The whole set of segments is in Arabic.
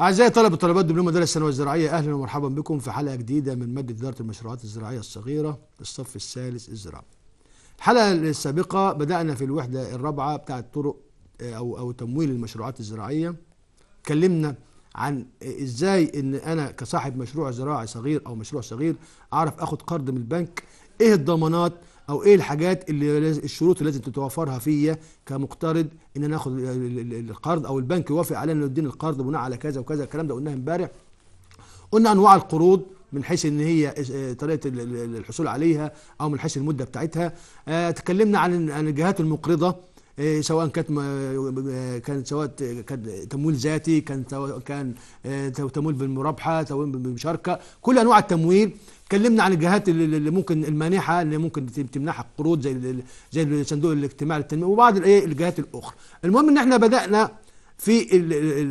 أعزائي طلبة طلبات دبلوم مدارس الثانوية الزراعية أهلا ومرحبا بكم في حلقة جديدة من مادة إدارة المشروعات الزراعية الصغيرة الصف الثالث الزراعة. الحلقة السابقة بدأنا في الوحدة الرابعة بتاعة طرق آه، أو أو تمويل المشروعات الزراعية. اتكلمنا عن آه، إزاي إن أنا كصاحب مشروع زراعي صغير أو مشروع صغير أعرف آخد قرض من البنك، إيه الضمانات او ايه الحاجات اللي الشروط اللي لازم تتوفرها فيا كمقترض ان انا اخد القرض او البنك يوافق علينا انه يديني القرض بناء على كذا وكذا الكلام ده قلناه امبارح قلنا انواع القروض من حيث ان هي آه، طريقه الحصول عليها او من حيث المده بتاعتها آه، تكلمنا عن عن الجهات المقرضه آه، سواء كانت كان سواء كان تمويل ذاتي كان كان تمويل بالمرابحه تمويل بالمشاركه كل انواع التمويل تكلمنا عن الجهات اللي ممكن المانحه اللي ممكن تمنحها قروض زي زي صندوق الاجتماعي للتنميه وبعض الايه الجهات الاخرى المهم ان احنا بدانا في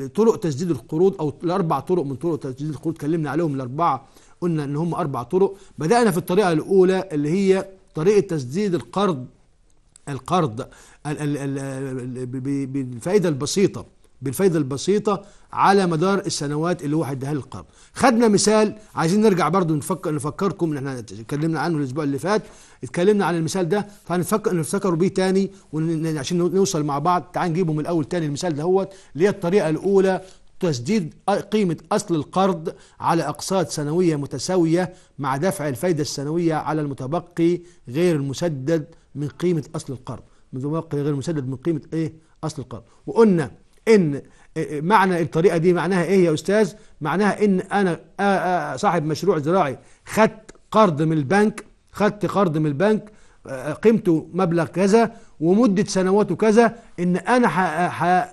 طرق تسديد القروض او الاربع طرق من طرق تسديد القروض اتكلمنا عليهم الاربعه قلنا ان هم اربع طرق بدانا في الطريقه الاولى اللي هي طريقه تسديد القرض القرض بالفائده البسيطه بالفايدة البسيطة على مدار السنوات اللي هو هيديها للقرض خدنا مثال عايزين نرجع برضو نفكر نفكركم ان احنا اتكلمنا عنه الاسبوع اللي فات اتكلمنا عن المثال ده فهنفكر نفتكروا بيه تاني عشان نوصل مع بعض تعال نجيبه من الاول تاني المثال ده هو اللي هي الطريقة الاولى تسديد قيمة أصل القرض على أقساط سنوية متساوية مع دفع الفايدة السنوية على المتبقي غير المسدد من قيمة أصل القرض المتبقي غير المسدد من قيمة إيه أصل القرض وقلنا ان معنى الطريقه دي معناها ايه يا استاذ معناها ان انا صاحب مشروع زراعي خدت قرض من البنك خدت قرض من البنك قيمته مبلغ كذا ومدة سنواته كذا إن أنا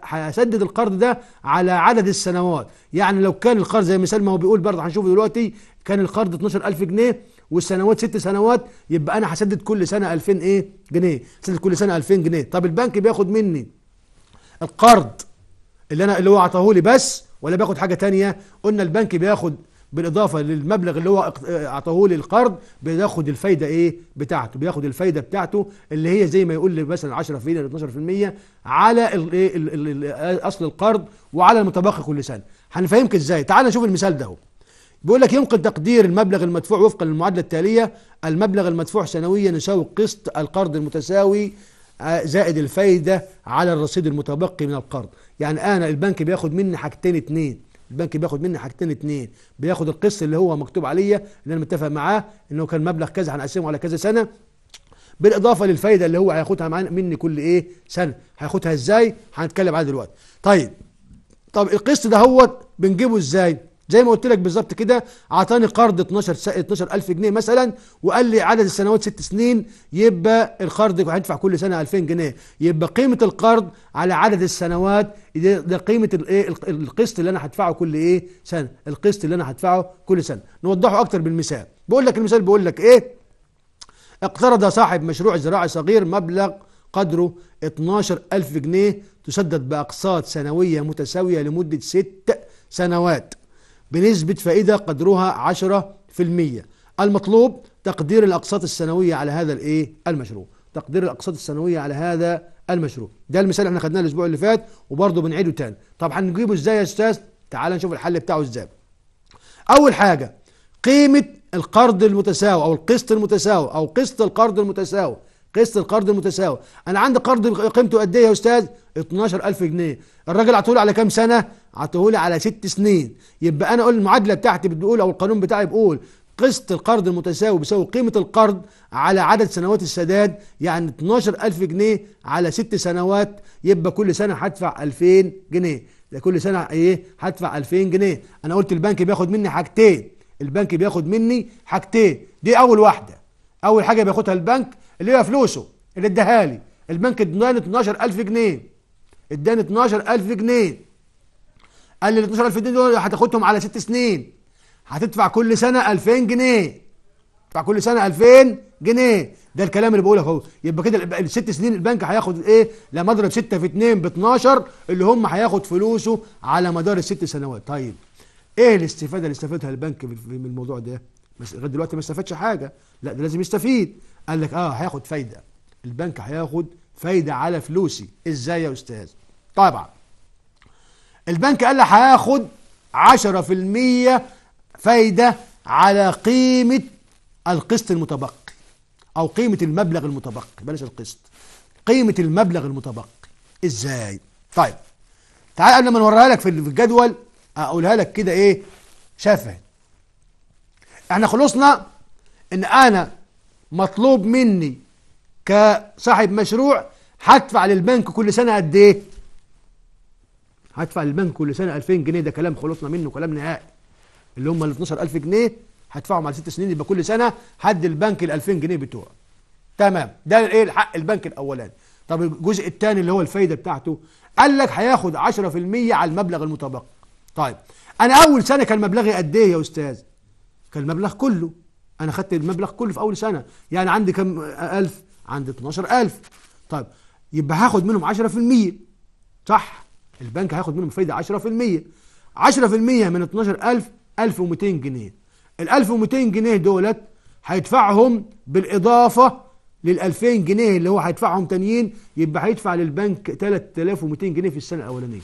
هسدد القرض ده على عدد السنوات يعني لو كان القرض زي مثال ما هو بيقول برضه هنشوفه دلوقتي كان القرض 12000 جنيه والسنوات ست سنوات يبقى أنا هسدد كل سنة 2000 إيه جنيه هسدد كل سنة 2000 جنيه طب البنك بياخد مني القرض اللي انا اللي هو اعطاه لي بس ولا باخد حاجه تانية قلنا البنك بياخد بالاضافه للمبلغ اللي هو اعطاه لي القرض بياخد الفايده ايه بتاعته بياخد الفايده بتاعته اللي هي زي ما يقول لي مثلا 10% ل 12% على إيه؟ ال اصل القرض وعلى المتبقي كل سنه هنفهمك ازاي تعال نشوف المثال ده بيقول لك يمكن تقدير المبلغ المدفوع وفقا للمعادله التاليه المبلغ المدفوع سنويا يساوي قسط القرض المتساوي آه، زائد الفايده على الرصيد المتبقي من القرض يعني انا البنك بياخد مني حاجتين اتنين البنك بياخد مني حاجتين اتنين بياخد القسط اللي هو مكتوب عليا اللي انا متفق معاه انه كان مبلغ كذا هنقسمه على كذا سنه بالاضافه للفايده اللي هو هياخدها مني كل ايه سنه هياخدها ازاي هنتكلم عنها دلوقتي طيب طب القسط ده هو بنجيبه ازاي زي ما قلت لك بالظبط كده اعطاني قرض 12 س... 12000 جنيه مثلا وقال لي عدد السنوات ست سنين يبقى القرض هيدفع كل سنه 2000 جنيه يبقى قيمه القرض على عدد السنوات ده قيمه الايه القسط اللي انا هدفعه كل ايه سنه القسط اللي انا هدفعه كل سنه نوضحه اكتر بالمثال بقول لك المثال بقول لك ايه اقترض صاحب مشروع زراعي صغير مبلغ قدره 12000 جنيه تسدد باقساط سنويه متساويه لمده ست سنوات بنسبة فائدة قدرها 10% المطلوب تقدير الأقساط السنوية على هذا الإيه؟ المشروع تقدير الأقساط السنوية على هذا المشروع ده المثال احنا خدناه الأسبوع اللي فات وبرضه بنعيده تاني طب هنجيبه إزاي يا أستاذ؟ تعال نشوف الحل بتاعه إزاي أول حاجة قيمة القرض المتساوي أو القسط المتساوي أو قسط القرض المتساوي قسط القرض المتساوي انا عندي قرض قيمته قد ايه يا استاذ 12000 جنيه الراجل على طول على كام سنه عطوهولي على ست سنين يبقى انا اقول المعادله بتاعتي بتقول او القانون بتاعي بيقول قسط القرض المتساوي بيساوي قيمه القرض على عدد سنوات السداد يعني 12000 جنيه على ست سنوات يبقى كل سنه هدفع 2000 جنيه ده كل سنه ايه هدفع 2000 جنيه انا قلت البنك بياخد مني حاجتين البنك بياخد مني حاجتين دي اول واحده اول حاجه بياخدها البنك اللي هي فلوسه اللي اداها لي البنك اداني 12000 جنيه اداني 12000 جنيه قال لي ال 12000 جنيه دول هتاخدهم على ست سنين هتدفع كل سنه 2000 جنيه تدفع كل سنه 2000 جنيه ده الكلام اللي بقوله اهو يبقى كده الست سنين البنك هياخد ايه لا مضرب 6 في 2 ب 12 اللي هم هياخد فلوسه على مدار الست سنوات طيب ايه الاستفاده اللي استفادها البنك من الموضوع ده بس لغايه دلوقتي ما استفادش حاجه لا ده لازم يستفيد قال لك اه هياخد فايده البنك هياخد فايده على فلوسي ازاي يا استاذ طبعا البنك قال لي هاخد 10% فايدة على قيمة القسط المتبقي أو قيمة المبلغ المتبقي بلاش القسط قيمة المبلغ المتبقي إزاي؟ طيب تعال قبل ما نوريها لك في الجدول أقولها لك كده إيه شفهي احنا خلصنا ان انا مطلوب مني كصاحب مشروع هدفع للبنك كل سنه قد ايه هدفع للبنك كل سنه 2000 جنيه ده كلام خلصنا منه كلام نهائي اللي هم ال 12000 جنيه هدفعهم على ست سنين يبقى كل سنه حد البنك ال 2000 جنيه بتوعه تمام ده ايه الحق البنك الاولاني طب الجزء الثاني اللي هو الفايده بتاعته قال لك هياخد 10% على المبلغ المتبقي طيب انا اول سنه كان مبلغي قد ايه يا استاذ كان المبلغ كله انا خدت المبلغ كله في اول سنه يعني عندي كم 1000 عندي 12000 طيب يبقى هاخد منهم 10% صح البنك هياخد منهم فايدة 10% 10% من 12000 1200 جنيه ال 1200 جنيه دولت هيدفعهم بالإضافة لل 2000 جنيه اللي هو هيدفعهم تانيين يبقى هيدفع للبنك 3200 جنيه في السنة الأولانية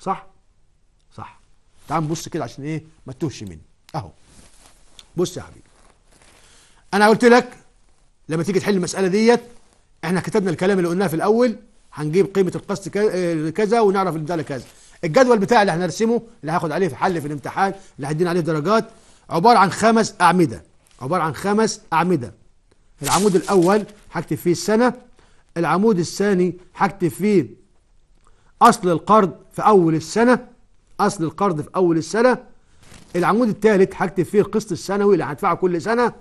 صح؟ صح تعال نبص كده عشان إيه ما تتوهش مني أهو بص يا حبيبي أنا قلت لك لما تيجي تحل المسألة ديت احنا كتبنا الكلام اللي قلناه في الأول هنجيب قيمه القسط كذا ونعرف ده كذا الجدول بتاعي اللي هنرسمه اللي هاخد عليه في حل في الامتحان اللي هدينا عليه درجات عباره عن خمس اعمده عباره عن خمس اعمده العمود الاول هكتب فيه السنه العمود الثاني هكتب فيه اصل القرض في اول السنه اصل القرض في اول السنه العمود الثالث هكتب فيه القسط السنوي اللي هدفعه كل سنه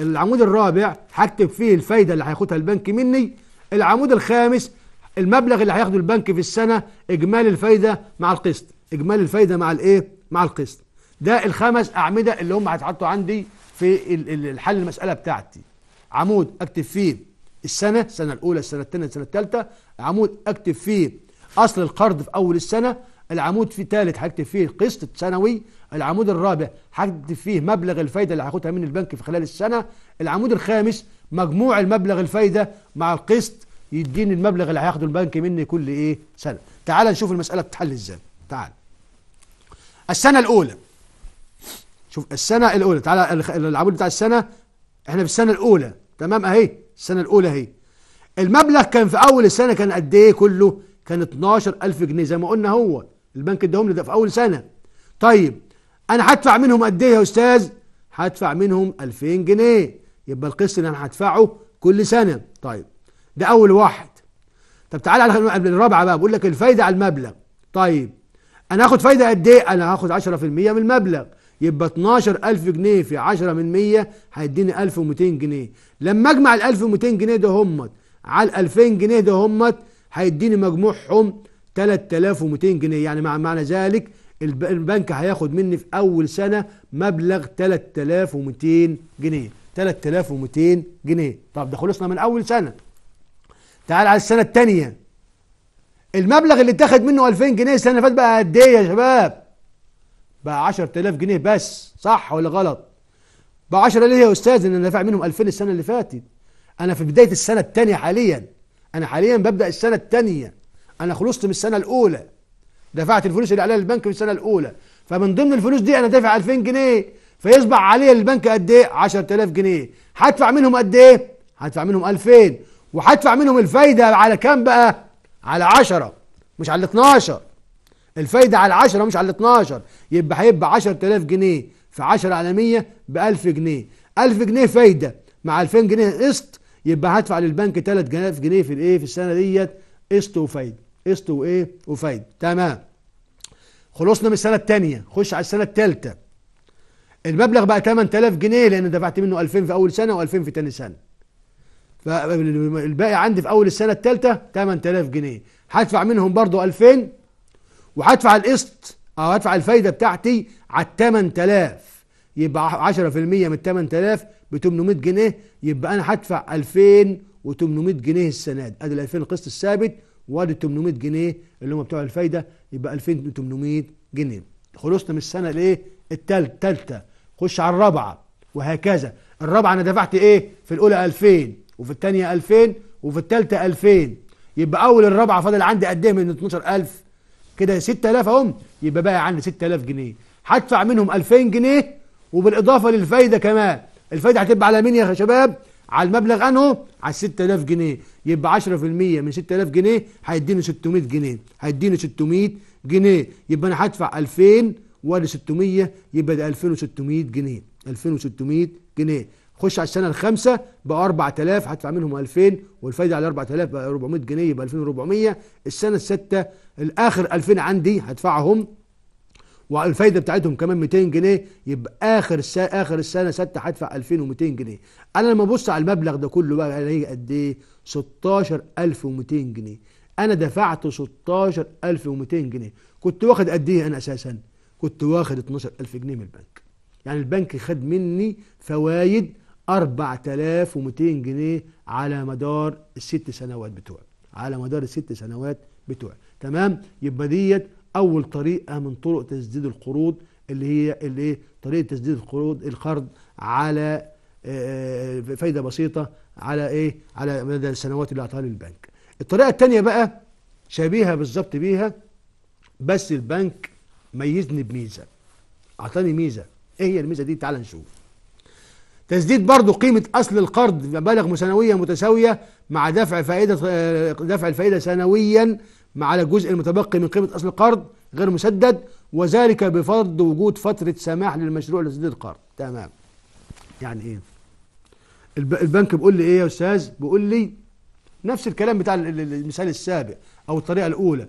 العمود الرابع هكتب فيه الفايده اللي هياخدها البنك مني العمود الخامس المبلغ اللي هياخده البنك في السنة إجمالي الفايدة مع القسط إجمالي الفايدة مع الإيه؟ مع القسط ده الخمس أعمدة اللي هم هيتحطوا عندي في الحل المسألة بتاعتي عمود أكتب فيه السنة السنة الأولى السنة الثانية السنة الثالثة عمود أكتب فيه أصل القرض في أول السنة العمود في الثالث هكتب فيه القسط السنوي العمود الرابع هكتب فيه مبلغ الفايدة اللي هاخدها من البنك في خلال السنة العمود الخامس مجموع المبلغ الفايدة مع القسط يديني المبلغ اللي هياخده البنك مني كل ايه سنه تعال نشوف المساله بتتحل ازاي تعال السنه الاولى شوف السنه الاولى تعال العمود بتاع السنه احنا في السنه الاولى تمام اهي السنه الاولى اهي المبلغ كان في اول السنه كان قد ايه كله كان 12000 جنيه زي ما قلنا هو البنك اداهم لي ده في اول سنه طيب انا هدفع منهم قد ايه يا استاذ هدفع منهم 2000 جنيه يبقى القسط اللي انا هدفعه كل سنه طيب ده أول واحد طب تعالى على الرابعة بقى بقول لك الفايدة على المبلغ طيب أنا هاخد فايدة قد إيه؟ أنا هاخد 10% من المبلغ يبقى 12000 جنيه في 10 من 100 هيديني 1200 جنيه لما أجمع ال 1200 جنيه ده همت على ال 2000 جنيه ده همت هيديني مجموعهم 3200 جنيه يعني مع معنى ذلك البنك هياخد مني في اول سنه مبلغ 3200 جنيه 3200 جنيه طب ده خلصنا من اول سنه تعال على السنة التانية المبلغ اللي اتاخد منه 2000 جنيه السنة اللي فاتت بقى قد ايه يا شباب؟ بقى 10000 جنيه بس صح ولا غلط؟ بقى 10 ليه يا استاذ انا دافع منهم 2000 السنة اللي فاتت انا في بداية السنة التانية حاليا انا حاليا ببدأ السنة التانية انا خلصت من السنة الاولى دفعت الفلوس اللي عليها البنك من السنة الاولى فمن ضمن الفلوس دي انا دافع 2000 جنيه فيصبح عليا البنك قد ايه 10000 جنيه هدفع منهم قد ايه هدفع منهم 2000 وهدفع منهم الفايدة على كام بقى؟ على 10 مش على 12 الفايدة على 10 مش على 12 يبقى هيبقى 10000 جنيه في 10 على 100 ب 1000 جنيه 1000 جنيه فايدة مع 2000 جنيه قسط يبقى هدفع للبنك 3000 جنيه في الايه في السنة ديت قسط وفايدة قسط وايه وفايدة تمام خلصنا من السنة الثانية خش على السنة الثالثة المبلغ بقى 8000 جنيه لان دفعت منه 2000 في اول سنة و2000 في ثاني سنة فالباقي عندي في اول السنه الثالثه 8000 جنيه هدفع منهم برضو 2000 وهدفع القسط او هدفع الفايده بتاعتي على 8000 يبقى 10% من 8000 ب 800 جنيه يبقى انا هدفع 2800 جنيه السنه دي ادي ال 2000 القسط الثابت وادي 800 جنيه اللي هم بتوع الفايده يبقى 2800 جنيه خلصنا من السنه الايه الثالثه خش على الرابعه وهكذا الرابعه انا دفعت ايه في الاولى 2000 وفي الثانية 2000 وفي الثالثة 2000 يبقى أول الرابعة فاضل عندي قد إيه من 12000 كده 6000 أهم يبقى باقي عندي 6000 جنيه هدفع منهم 2000 جنيه وبالإضافة للفايدة كمان الفايدة هتبقى على مين يا شباب؟ على المبلغ أنه على 6000 جنيه يبقى 10% من 6000 جنيه هيديني 600 جنيه هيديني 600 جنيه يبقى أنا هدفع 2000 و 600 يبقى ده 2600 جنيه 2600 جنيه خش على السنه الخامسه ب 4000 هدفع منهم 2000 والفايده على 4000 بقى 400 جنيه يبقى 2400 السنه السادسه الاخر 2000 عندي هدفعهم والفايده بتاعتهم كمان 200 جنيه يبقى اخر سا... اخر السنه ستة هدفع 2200 جنيه انا لما ابص على المبلغ ده كله بقى الاقي قد ايه 16200 جنيه انا دفعت 16200 جنيه كنت واخد قد ايه انا اساسا كنت واخد 12000 جنيه من البنك يعني البنك خد مني فوايد 4200 جنيه على مدار الست سنوات بتوعي على مدار الست سنوات بتوعي تمام يبقى ديت اول طريقه من طرق تسديد القروض اللي هي اللي إيه؟ طريقه تسديد القروض القرض على آه، آه، فايده بسيطه على ايه على مدى السنوات اللي اعطاها البنك الطريقه الثانيه بقى شبيهه بالظبط بيها بس البنك ميزني بميزه اعطاني ميزه ايه هي الميزه دي تعال نشوف تسديد برضه قيمة أصل القرض مبالغ مسنوية متساوية مع دفع فائدة دفع الفائدة سنويا مع الجزء المتبقي من قيمة أصل القرض غير مسدد وذلك بفرض وجود فترة سماح للمشروع لتسديد القرض تمام يعني إيه البنك بيقول لي إيه يا أستاذ بيقول لي نفس الكلام بتاع المثال السابق أو الطريقة الأولى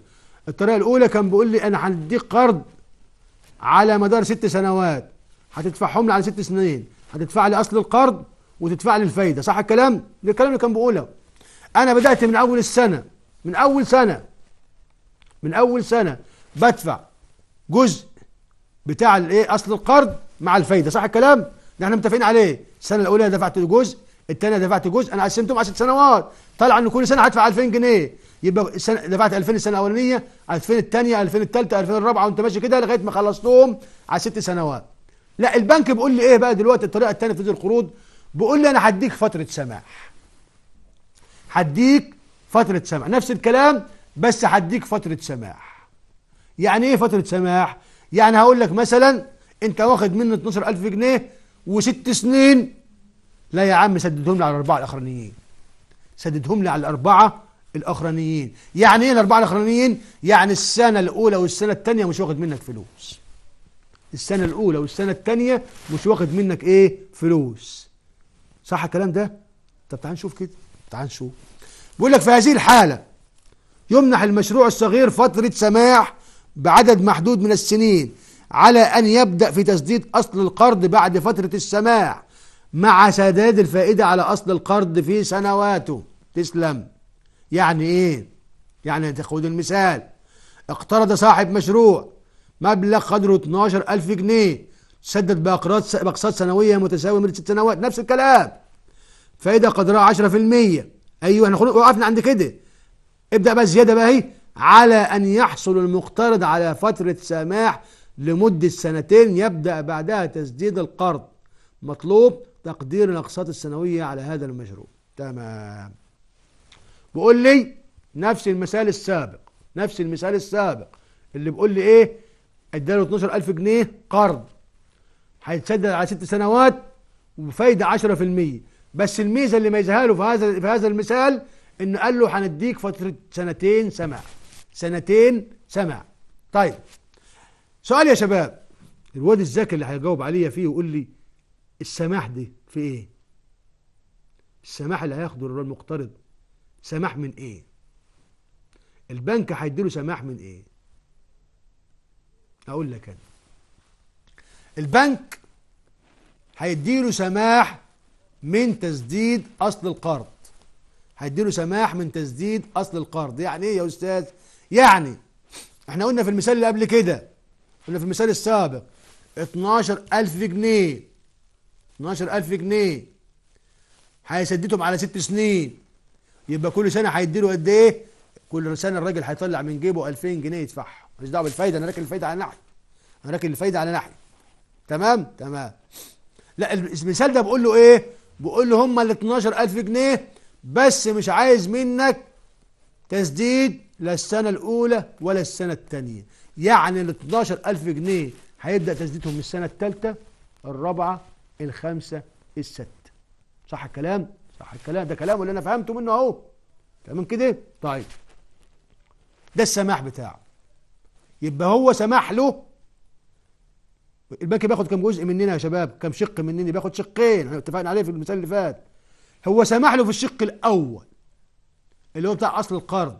الطريقة الأولى كان بيقول لي أنا هنديك قرض على مدار ست سنوات هتدفعهم لي على ست سنين هتدفع لي اصل القرض وتدفع لي الفايده صح الكلام ده الكلام اللي كان بقوله انا بدات من اول السنه من اول سنه من اول سنه بدفع جزء بتاع الايه اصل القرض مع الفايده صح الكلام ده احنا متفقين عليه السنه الاولى دفعت جزء الثانيه دفعت جزء انا قسمتهم على ست سنوات طلع ان كل سنه هدفع 2000 جنيه يبقى السنة دفعت 2000 السنه الاولانيه 2000 الثانيه 2000 الثالثه 2000 الرابعه وانت ماشي كده لغايه ما خلصتهم على ست سنوات لا البنك بيقول لي ايه بقى دلوقتي الطريقه الثانيه في القروض بيقول لي انا هديك فتره سماح هديك فتره سماح نفس الكلام بس هديك فتره سماح يعني ايه فتره سماح يعني هقول لك مثلا انت واخد مني 12000 جنيه وست سنين لا يا عم سددهم لي على الاربعه الاخرانيين سددهم لي على الاربعه الاخرانيين يعني ايه الاربعه الاخرانيين يعني السنه الاولى والسنه الثانيه مش واخد منك فلوس السنة الأولى والسنة الثانية مش واخد منك إيه فلوس صح الكلام ده طب تعال نشوف كده تعال نشوف بيقول لك في هذه الحالة يمنح المشروع الصغير فترة سماح بعدد محدود من السنين على أن يبدأ في تسديد أصل القرض بعد فترة السماح مع سداد الفائدة على أصل القرض في سنواته تسلم يعني إيه؟ يعني تاخد المثال اقترض صاحب مشروع مبلغ قدره 12000 جنيه تسدد باقراض باقساط سنويه متساويه من ست سنوات نفس الكلام فائده قدرها 10% ايوه احنا وقفنا عند كده ابدا بقى الزياده بقى اهي على ان يحصل المقترض على فتره سماح لمده سنتين يبدا بعدها تسديد القرض مطلوب تقدير الاقساط السنويه على هذا المشروع تمام بقول لي نفس المثال السابق نفس المثال السابق اللي بيقول لي ايه اداله 12000 جنيه قرض هيتسدد على ست سنوات وفايده 10% بس الميزه اللي ميزها له في هذا في هذا المثال انه قال له هنديك فتره سنتين سمع سنتين سمع طيب سؤال يا شباب الواد الذكي اللي هيجاوب عليا فيه ويقول لي السماح دي في ايه السماح اللي هياخده المقترض سماح من ايه البنك هيديله سماح من ايه أقول لك أنا البنك هيديله سماح من تسديد أصل القرض هيديله سماح من تسديد أصل القرض يعني إيه يا أستاذ؟ يعني احنا قلنا في المثال اللي قبل كده قلنا في المثال السابق 12000 جنيه 12000 جنيه هيسددهم على ست سنين يبقى كل سنه هيديله قد ايه؟ كل سنه الراجل هيطلع من جيبه 2000 جنيه يدفعها ماليش دعوه بالفايده انا راكن الفايده على ناحيه انا راكن الفايده على ناحيه تمام تمام لا المثال ده بقول له ايه بقول له هم ال 12000 جنيه بس مش عايز منك تسديد لا السنه الاولى ولا السنه الثانيه يعني ال 12000 جنيه هيبدا تسديدهم من السنه الثالثه الرابعه الخامسه السادسه صح الكلام صح الكلام ده كلام اللي انا فهمته منه اهو تمام كده طيب ده السماح بتاعه يبقى هو سمح له البنك بياخد كم جزء مننا يا شباب كم شق مننا بياخد شقين احنا اتفقنا عليه في المثال اللي فات هو سمح له في الشق الاول اللي هو بتاع اصل القرض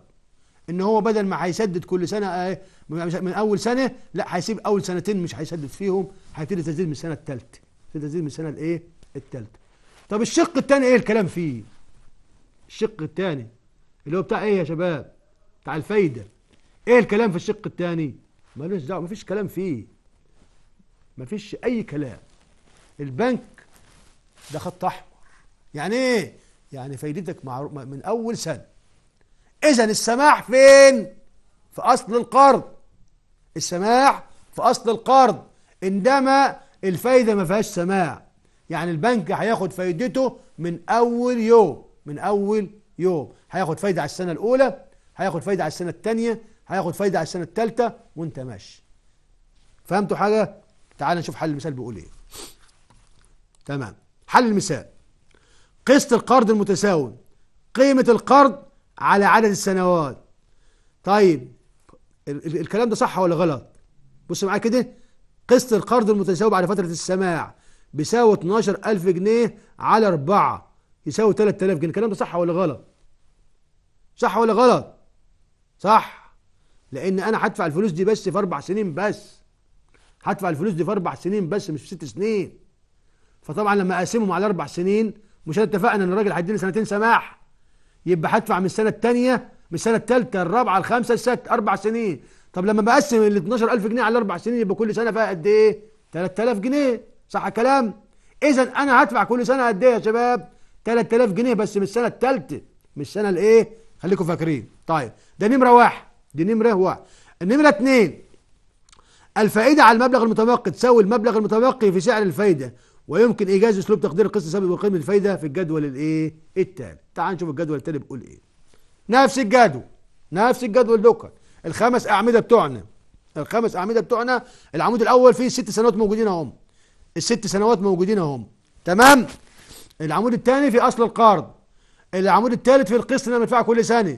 ان هو بدل ما هيسدد كل سنه آه، من اول سنه لا هيسيب اول سنتين مش هيسدد فيهم هيبتدي تسديد من السنه الثالثه تسديد من السنه الايه الثالثه طب الشق الثاني ايه الكلام فيه الشق الثاني اللي هو بتاع ايه يا شباب بتاع الفايدة ايه الكلام في الشق الثاني ملوش دعوة مفيش كلام فيه مفيش اي كلام البنك ده خط احمر يعني ايه يعني فايدتك من اول سنة اذا السماح فين في اصل القرض السماح في اصل القرض انما الفايده ما فيهاش سماح يعني البنك هياخد فايدته من اول يوم من اول يوم هياخد فايده على السنه الاولى هياخد فايده على السنه التانية هياخد فايده على السنه التالتة وانت ماشي فهمتوا حاجه تعال نشوف حل المثال بيقول ايه تمام حل المثال قسط القرض المتساوي قيمه القرض على عدد السنوات طيب الكلام ده صح ولا غلط بص معايا كده قسط القرض المتساوي على فتره السماع بيساوي 12000 جنيه على 4 يساوي 3000 جنيه الكلام ده صح ولا غلط صح ولا غلط صح لان انا هدفع الفلوس دي بس في اربع سنين بس هدفع الفلوس دي في اربع سنين بس مش في ست سنين فطبعا لما اقسمهم على اربع سنين مش اتفقنا ان الراجل هيديني سنتين سماح يبقى هدفع من السنه الثانيه من السنه الثالثه الرابعه الخامسه السادسه اربع سنين طب لما بقسم ال 12000 جنيه على اربع سنين يبقى كل سنه فيها قد ايه 3000 جنيه صح الكلام اذا انا هدفع كل سنه قد ايه يا شباب 3000 جنيه بس من السنه الثالثه من السنه الايه خليكم فاكرين طيب ده نمرة واحد دي نمرة واحد النمرة اثنين الفائدة على المبلغ المتبقي تساوي المبلغ المتبقي في سعر الفائدة ويمكن إيجاز أسلوب تقدير القسط السابق وقيمة الفائدة في الجدول الإيه؟ التالي تعال نشوف الجدول التالي بيقول إيه نفس الجدول نفس الجدول دوكا الخمس أعمدة بتوعنا الخمس أعمدة بتوعنا العمود الأول فيه ست سنوات موجودين أهم الست سنوات موجودين أهم تمام العمود الثاني في أصل القرض العمود الثالث في القسط اللي أنا بدفعه كل سنة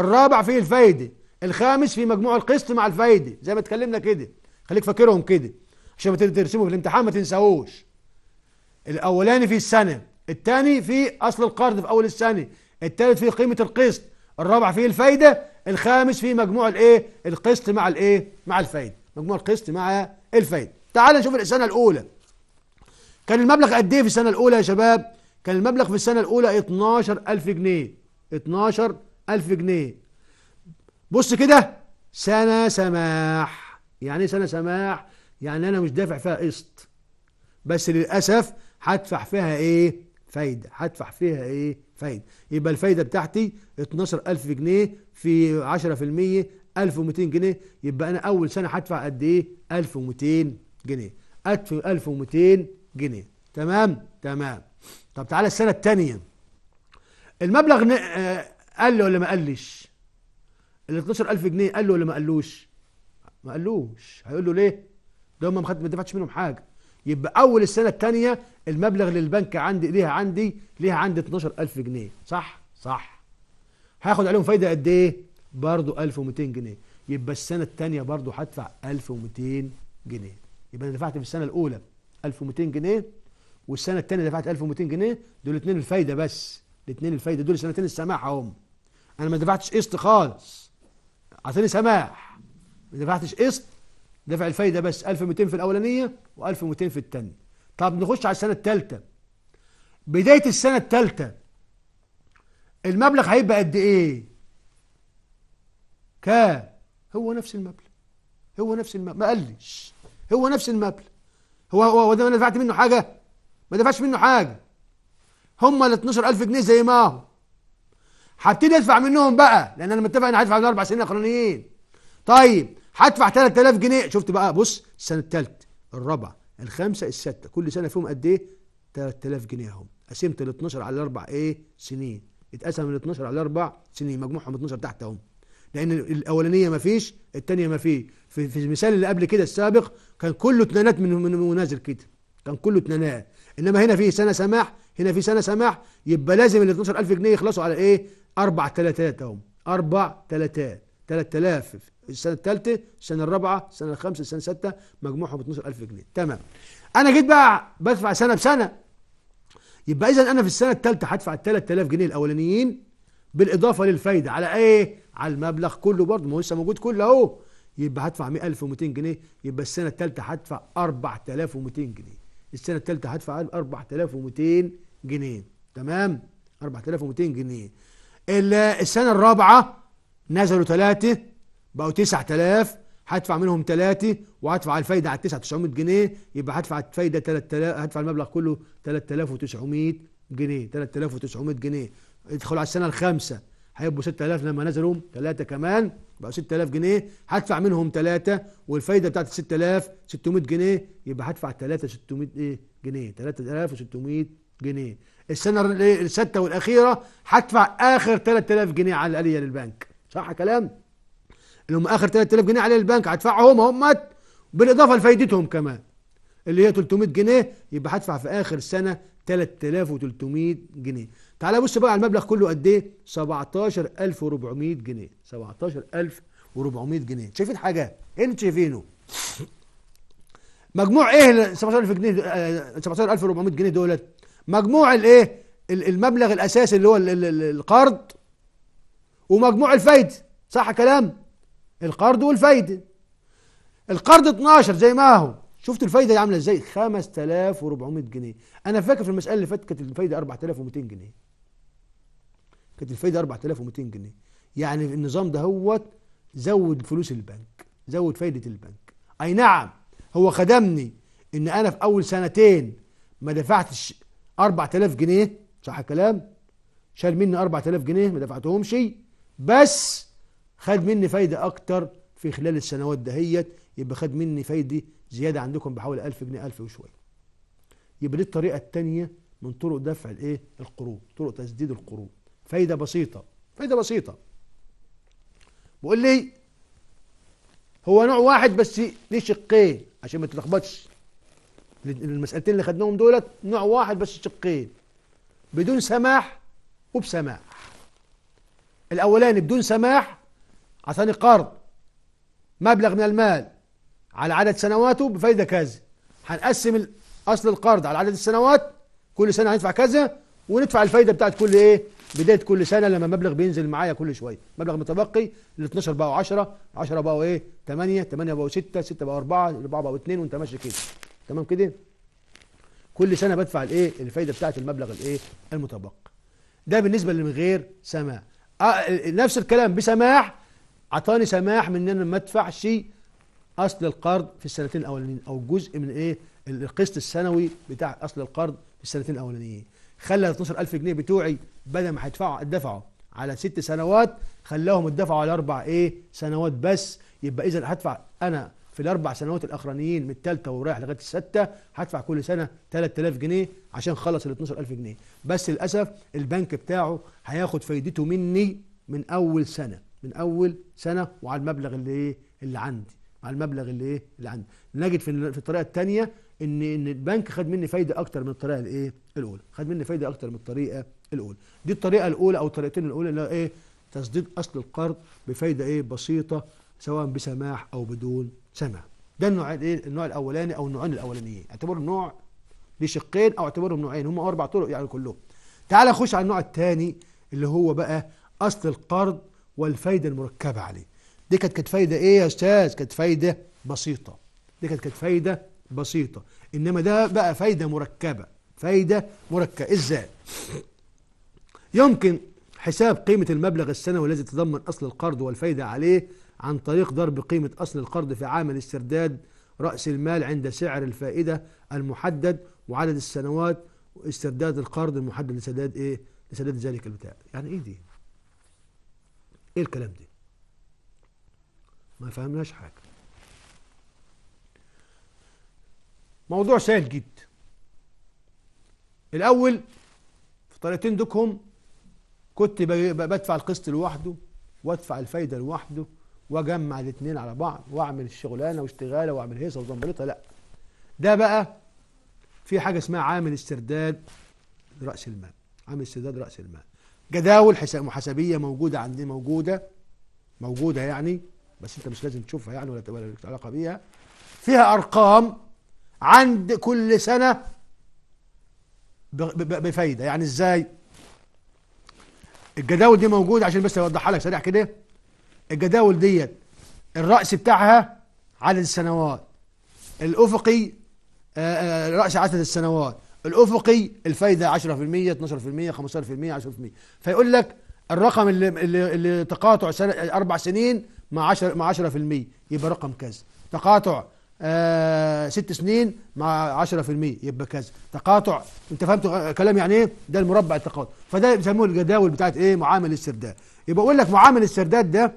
الرابع فيه الفايده الخامس في مجموع القسط مع الفايده زي ما اتكلمنا كده خليك فاكرهم كده عشان ما ترسموا في الامتحان ما تنسوهوش الاولاني في السنه الثاني في اصل القرض في اول السنه الثالث في قيمه القسط الرابع فيه الفايده الخامس في مجموع الايه القسط مع الايه مع الفايده مجموع القسط مع الفايده تعال نشوف السنه الاولى كان المبلغ قد ايه في السنه الاولى يا شباب كان المبلغ في السنه الاولى 12000 جنيه 12000 1000 جنيه بص كده سنة سماح يعني ايه سنة سماح يعني انا مش دافع فيها قسط بس للأسف هدفع فيها ايه فايدة هدفع فيها ايه فايدة يبقى الفايدة بتاعتي 12000 جنيه في 10% 1200 جنيه يبقى انا اول سنة هدفع قد ايه 1200 جنيه أدفع 1200 جنيه تمام تمام طب تعالى السنة التانية المبلغ آه، قال له ولا ما قالش ال 12000 جنيه قال له ولا ما قالوش ما قالوش هيقول له ليه ده هم ما دفعتش منهم حاجه يبقى اول السنه الثانيه المبلغ اللي البنك عندي ليها عندي ليها عندي 12000 جنيه صح صح هاخد عليهم فايده قد ايه برضه 1200 جنيه يبقى السنه الثانيه برضه هدفع 1200 جنيه يبقى انا دفعت في السنه الاولى 1200 جنيه والسنه الثانيه دفعت 1200 جنيه دول الاثنين الفايده بس الاثنين الفايده دول سنتين السماح اهم انا ما دفعتش قسط خالص اعطيني سماح ما دفعتش قسط دفع الفايده بس 1200 في الاولانيه و1200 في الثانيه طب نخش على السنه الثالثه بدايه السنه الثالثه المبلغ هيبقى قد ايه كام هو نفس المبلغ هو نفس المبلغ ما قلش هو نفس المبلغ هو هو ده انا دفعت منه حاجه ما دفعش منه حاجه هما ال 12000 جنيه زي ما هو هبتدي ادفع منهم بقى لان انا متفق ان هدفع من اربع سنين الاخرانيين طيب هدفع 3000 جنيه شفت بقى بص السنه الثالثه الرابعه الخامسه السادسه كل سنه فيهم قد ايه 3000 جنيه اهم قسمت ال 12 على الاربع ايه سنين اتقسم ال 12 على الاربع سنين مجموعهم 12 تحت اهم لان الاولانيه ما فيش الثانيه ما في في المثال اللي قبل كده السابق كان كله اتنانات من من منازل كده كان كله اتنانات انما هنا في سنه سماح هنا في سنه سماح يبقى لازم ال 12000 جنيه يخلصوا على ايه أربع تلاتات أهم أربع تلاتات تلات آلاف السنة التالتة السنة الرابعة السنة الخامسة السنة الستة مجموعهم 12000 جنيه تمام أنا جيت بقى بدفع سنة بسنة يبقى إذا أنا في السنة التالتة هدفع ال 3000 جنيه الأولانيين بالإضافة للفايدة على إيه؟ على المبلغ كله برضه ما هو لسه موجود كله أهو يبقى هدفع 100200 جنيه يبقى السنة التالتة هدفع 4200 جنيه السنة التالتة هدفع 4200 جنيه تمام 4200 جنيه السنة الرابعة نزلوا ثلاثة بقوا تسعة تلاف هدفع منهم ثلاثة وهدفع الفايدة على التسعة 900 جنيه يبقى هدفع الفايدة 3000 هدفع المبلغ كله 3900 جنيه 3900 جنيه ادخلوا على السنة الخامسة هيبقوا 6000 لما نزلوا تلاتة كمان بقوا 6000 جنيه هدفع منهم تلاتة والفايدة بتاعت 6000 600 جنيه يبقى هدفع 3600 ايه جنيه 3600 جنيه السنه إيه، السادسه والاخيره هدفع اخر 3000 جنيه على الاليه للبنك صح كلام اللي هم اخر 3000 جنيه على البنك هدفعهم هم بالاضافه لفايدتهم كمان اللي هي 300 جنيه يبقى هدفع في اخر سنة 3300 جنيه تعال بص بقى على المبلغ كله قد ايه 17400 جنيه 17400 جنيه شايفين حاجه ايه اللي شايفينه مجموع ايه 17000 جنيه 17400 آه، جنيه دولت مجموع الايه المبلغ الاساسي اللي هو القرض ومجموع الفايده صح كلام القرض والفايده القرض 12 زي ما هو شفت الفايده دي عامله ازاي 5400 جنيه انا فاكر في المساله اللي فاتت كانت الفايده 4200 جنيه كانت الفايده 4200 جنيه يعني النظام ده هو زود فلوس البنك زود فايده البنك اي نعم هو خدمني ان انا في اول سنتين ما دفعتش 4000 جنيه صح الكلام شال مني 4000 جنيه ما دفعتهمش بس خد مني فايده اكتر في خلال السنوات دهيت يبقى خد مني فايده زياده عندكم بحوالي 1000 جنيه 1000 وشويه يبقى دي الطريقه الثانيه من طرق دفع الايه القروض طرق تسديد القروض فايده بسيطه فايده بسيطه بقول لي هو نوع واحد بس ليه شقين عشان ما تتلخبطش المسألتين اللي خدناهم دولت نوع واحد بس شقين بدون سماح وبسماح الأولاني بدون سماح عطاني قرض مبلغ من المال على عدد سنواته بفايدة كذا هنقسم أصل القرض على عدد السنوات كل سنة هندفع كذا وندفع الفايدة بتاعت كل إيه بداية كل سنة لما مبلغ بينزل معايا كل شوية مبلغ متبقي ال 12 بقوا 10 10 بقوا إيه 8 8 بقوا 6 6 بقوا 4 4 بقوا 2 وأنت ماشي كده تمام كده كل سنه بدفع الايه الفايده بتاعه المبلغ الايه المتبقى ده بالنسبه للي من غير سماح آه،, آه نفس الكلام بسماح عطاني سماح من ان انا ما ادفعش اصل القرض في السنتين الاولانيين او جزء من ايه القسط السنوي بتاع اصل القرض في السنتين الاولانيين خلى ال 12000 جنيه بتوعي بدل ما هيدفعوا اتدفعوا على ست سنوات خلاهم اتدفعوا على اربع ايه سنوات بس يبقى اذا هدفع انا في الاربع سنوات الاخرانيين من الثالثه ورايح لغايه السادسه هدفع كل سنه 3000 جنيه عشان اخلص ال 12000 جنيه بس للاسف البنك بتاعه هياخد فايدته مني من اول سنه من اول سنه وعلى المبلغ اللي ايه اللي عندي على المبلغ اللي ايه اللي عندي نجد في في الطريقه الثانيه ان ان البنك خد مني فايده اكتر من الطريقه الايه الاولى خد مني فايده اكتر من الطريقه الاولى دي الطريقه الاولى او الطريقتين الاولى اللي هو ايه تسديد اصل القرض بفايده ايه بسيطه سواء بسماح او بدون سمع ده النوع إيه؟ إيه النوع الاولاني او النوعين الاولانيين اعتبرهم نوع لشقين او اعتبرهم نوعين هم اربع طرق يعني كلهم تعال اخش على النوع الثاني اللي هو بقى اصل القرض والفايده المركبه عليه دي كانت كانت فايده ايه يا استاذ كانت فايده بسيطه دي كانت كانت فايده بسيطه انما ده بقى فايده مركبه فايده مركبه ازاي يمكن حساب قيمه المبلغ السنوي الذي تضمن اصل القرض والفايده عليه عن طريق ضرب قيمة أصل القرض في عامل استرداد رأس المال عند سعر الفائدة المحدد وعدد السنوات واسترداد القرض المحدد لسداد إيه؟ لسداد ذلك البتاع يعني إيه دي؟ إيه الكلام ده؟ ما فهمناش حاجة موضوع سهل جدا الأول في طريقتين دوكهم كنت بدفع القسط لوحده وادفع الفايدة لوحده واجمع الاثنين على بعض واعمل شغلانه واشتغاله واعمل هيصه وزنبليطه لا ده بقى في حاجه اسمها عامل استرداد راس المال عامل استرداد راس المال جداول حساب محاسبيه موجوده عندي موجوده موجوده يعني بس انت مش لازم تشوفها يعني ولا ولا لك علاقه بيها فيها ارقام عند كل سنه بفايده يعني ازاي الجداول دي موجوده عشان بس اوضحها لك سريع كده الجداول ديت الرأس بتاعها عدد السنوات الأفقي آه، آه، رأس عدد السنوات الأفقي الفايدة 10% 12% 15% 10% فيقول لك الرقم اللي, اللي, اللي تقاطع سنة أربع سنين مع 10 مع 10% يبقى رقم كذا تقاطع آه ست سنين مع 10% يبقى كذا تقاطع انت فهمت كلام يعني ايه ده المربع التقاطع فده بيسموه الجداول بتاعت ايه معامل السرداد يبقى اقول لك معامل السرداد ده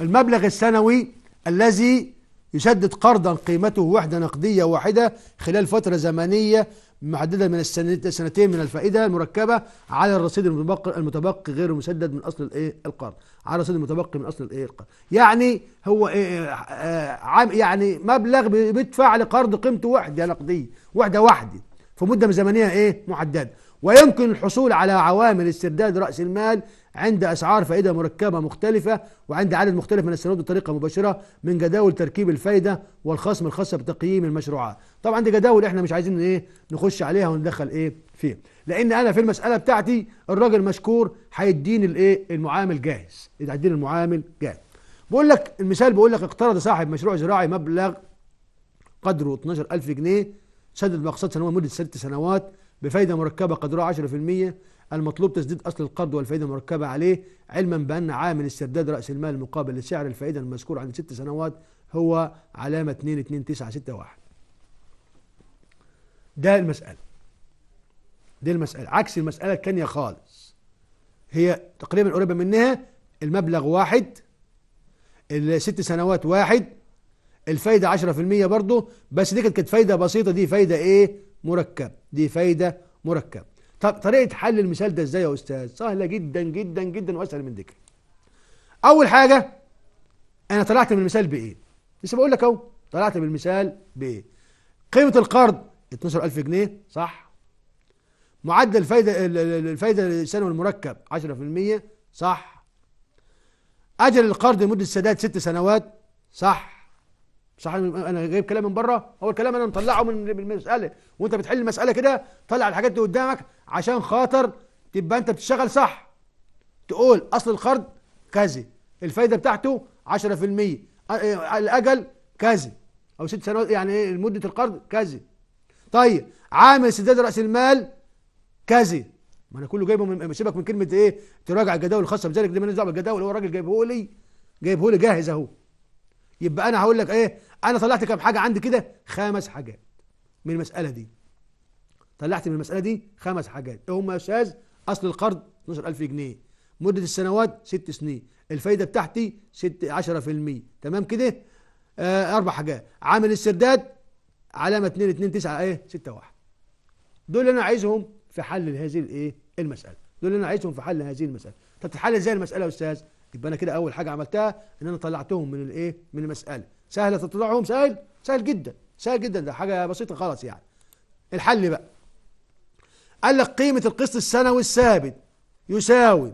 المبلغ السنوي الذي يسدد قرضا قيمته وحدة نقدية واحدة خلال فترة زمنية محددة من السنتين من الفائدة المركبة على الرصيد المتبقي المتبقي غير المسدد من أصل الإيه القرض على الرصيد المتبقي من أصل الإيه القرض يعني هو إيه, إيه-, إيه- عام يعني مبلغ بيدفع لقرض قيمته وحدة نقدية وحدة واحدة في مدة زمنية إيه محددة ويمكن الحصول على عوامل استرداد رأس المال عند أسعار فائدة مركبة مختلفة وعند عدد مختلف من السنوات بطريقة مباشرة من جداول تركيب الفائدة والخصم الخاصة بتقييم المشروعات طبعا دي جداول احنا مش عايزين ايه نخش عليها وندخل ايه فيه لان انا في المسألة بتاعتي الراجل مشكور هيديني الايه المعامل جاهز هيديني المعامل جاهز بقول لك المثال بيقول لك اقترض صاحب مشروع زراعي مبلغ قدره 12000 جنيه سدد بأقساط سنوية مدة ست سنوات بفايدة مركبة قدرها 10% المطلوب تسديد أصل القرض والفائدة المركبة عليه علما بأن عامل استرداد رأس المال مقابل لسعر الفائدة المذكور عند ست سنوات هو علامة 22961 ده المسألة دي المسألة عكس المسألة الثانية خالص هي تقريبا قريبة منها المبلغ واحد الست سنوات واحد الفايدة 10% برضه بس دي كانت فايدة بسيطة دي فايدة ايه مركب دي فايدة مركب طب طريقه حل المثال ده ازاي يا استاذ سهله جدا جدا جدا واسهل من ذكر اول حاجه انا طلعت من المثال بايه لسه بقول لك اهو طلعت من المثال بايه قيمه القرض 12000 جنيه صح معدل الفايده الفايده السنوي المركب 10% صح اجل القرض لمده السداد 6 سنوات صح صح انا جايب كلام من بره هو الكلام انا مطلعه من المساله وانت بتحل المساله كده طلع الحاجات دي قدامك عشان خاطر تبقى انت بتشتغل صح تقول اصل القرض كذا الفايده بتاعته 10% إيه، الاجل كذا او ست سنوات يعني ايه مده القرض كذا طيب عامل سداد راس المال كذا ما انا كله جايبه من سيبك من كلمه ايه تراجع الجداول الخاصه بذلك دي ما نزعل الجداول هو الراجل جايبه لي جايبه لي جاهز اهو يبقى انا هقول لك ايه انا طلعت كام حاجه عندي كده خمس حاجات من المساله دي طلعت من المساله دي خمس حاجات ايه هم يا استاذ اصل القرض 12000 جنيه مده السنوات ست سنين الفايده بتاعتي ست 10% تمام كده آه اربع حاجات عامل السرداد علامه 229 ايه 61 دول اللي انا عايزهم في حل هذه الايه المساله دول اللي انا عايزهم في حل هذه المساله طب تتحل ازاي المساله يا استاذ يبقى انا كده اول حاجه عملتها ان انا طلعتهم من الايه من المساله سهل تطلعهم سهل سهل جدا سهل جدا ده حاجة بسيطة خالص يعني الحل بقى قال لك قيمة القسط السنوي الثابت يساوي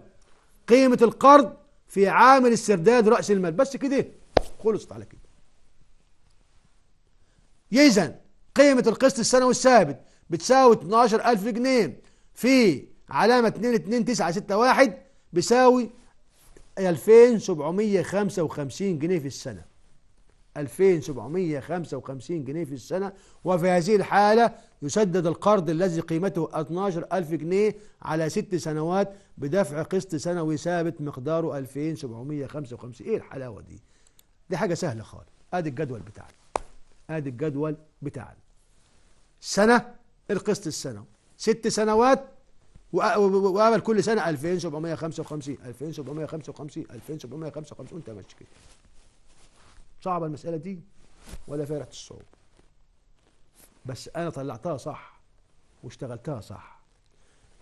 قيمة القرض في عامل استرداد رأس المال بس كده خلصت على كده يزن قيمة القسط السنوي الثابت بتساوي 12000 جنيه في علامة 22961 بيساوي 2755 جنيه في السنة 2755 جنيه في السنة وفي هذه الحالة يسدد القرض الذي قيمته 12000 جنيه على ست سنوات بدفع قسط سنوي ثابت مقداره 2755 ايه الحلاوة دي دي حاجة سهلة خالص ادي الجدول بتاعنا ادي الجدول بتاعنا سنة القسط السنوي ست سنوات وقابل كل سنة 2755 2755 2755 وانت ماشي كده صعبة المسألة دي ولا فيها الصعوبة بس أنا طلعتها صح واشتغلتها صح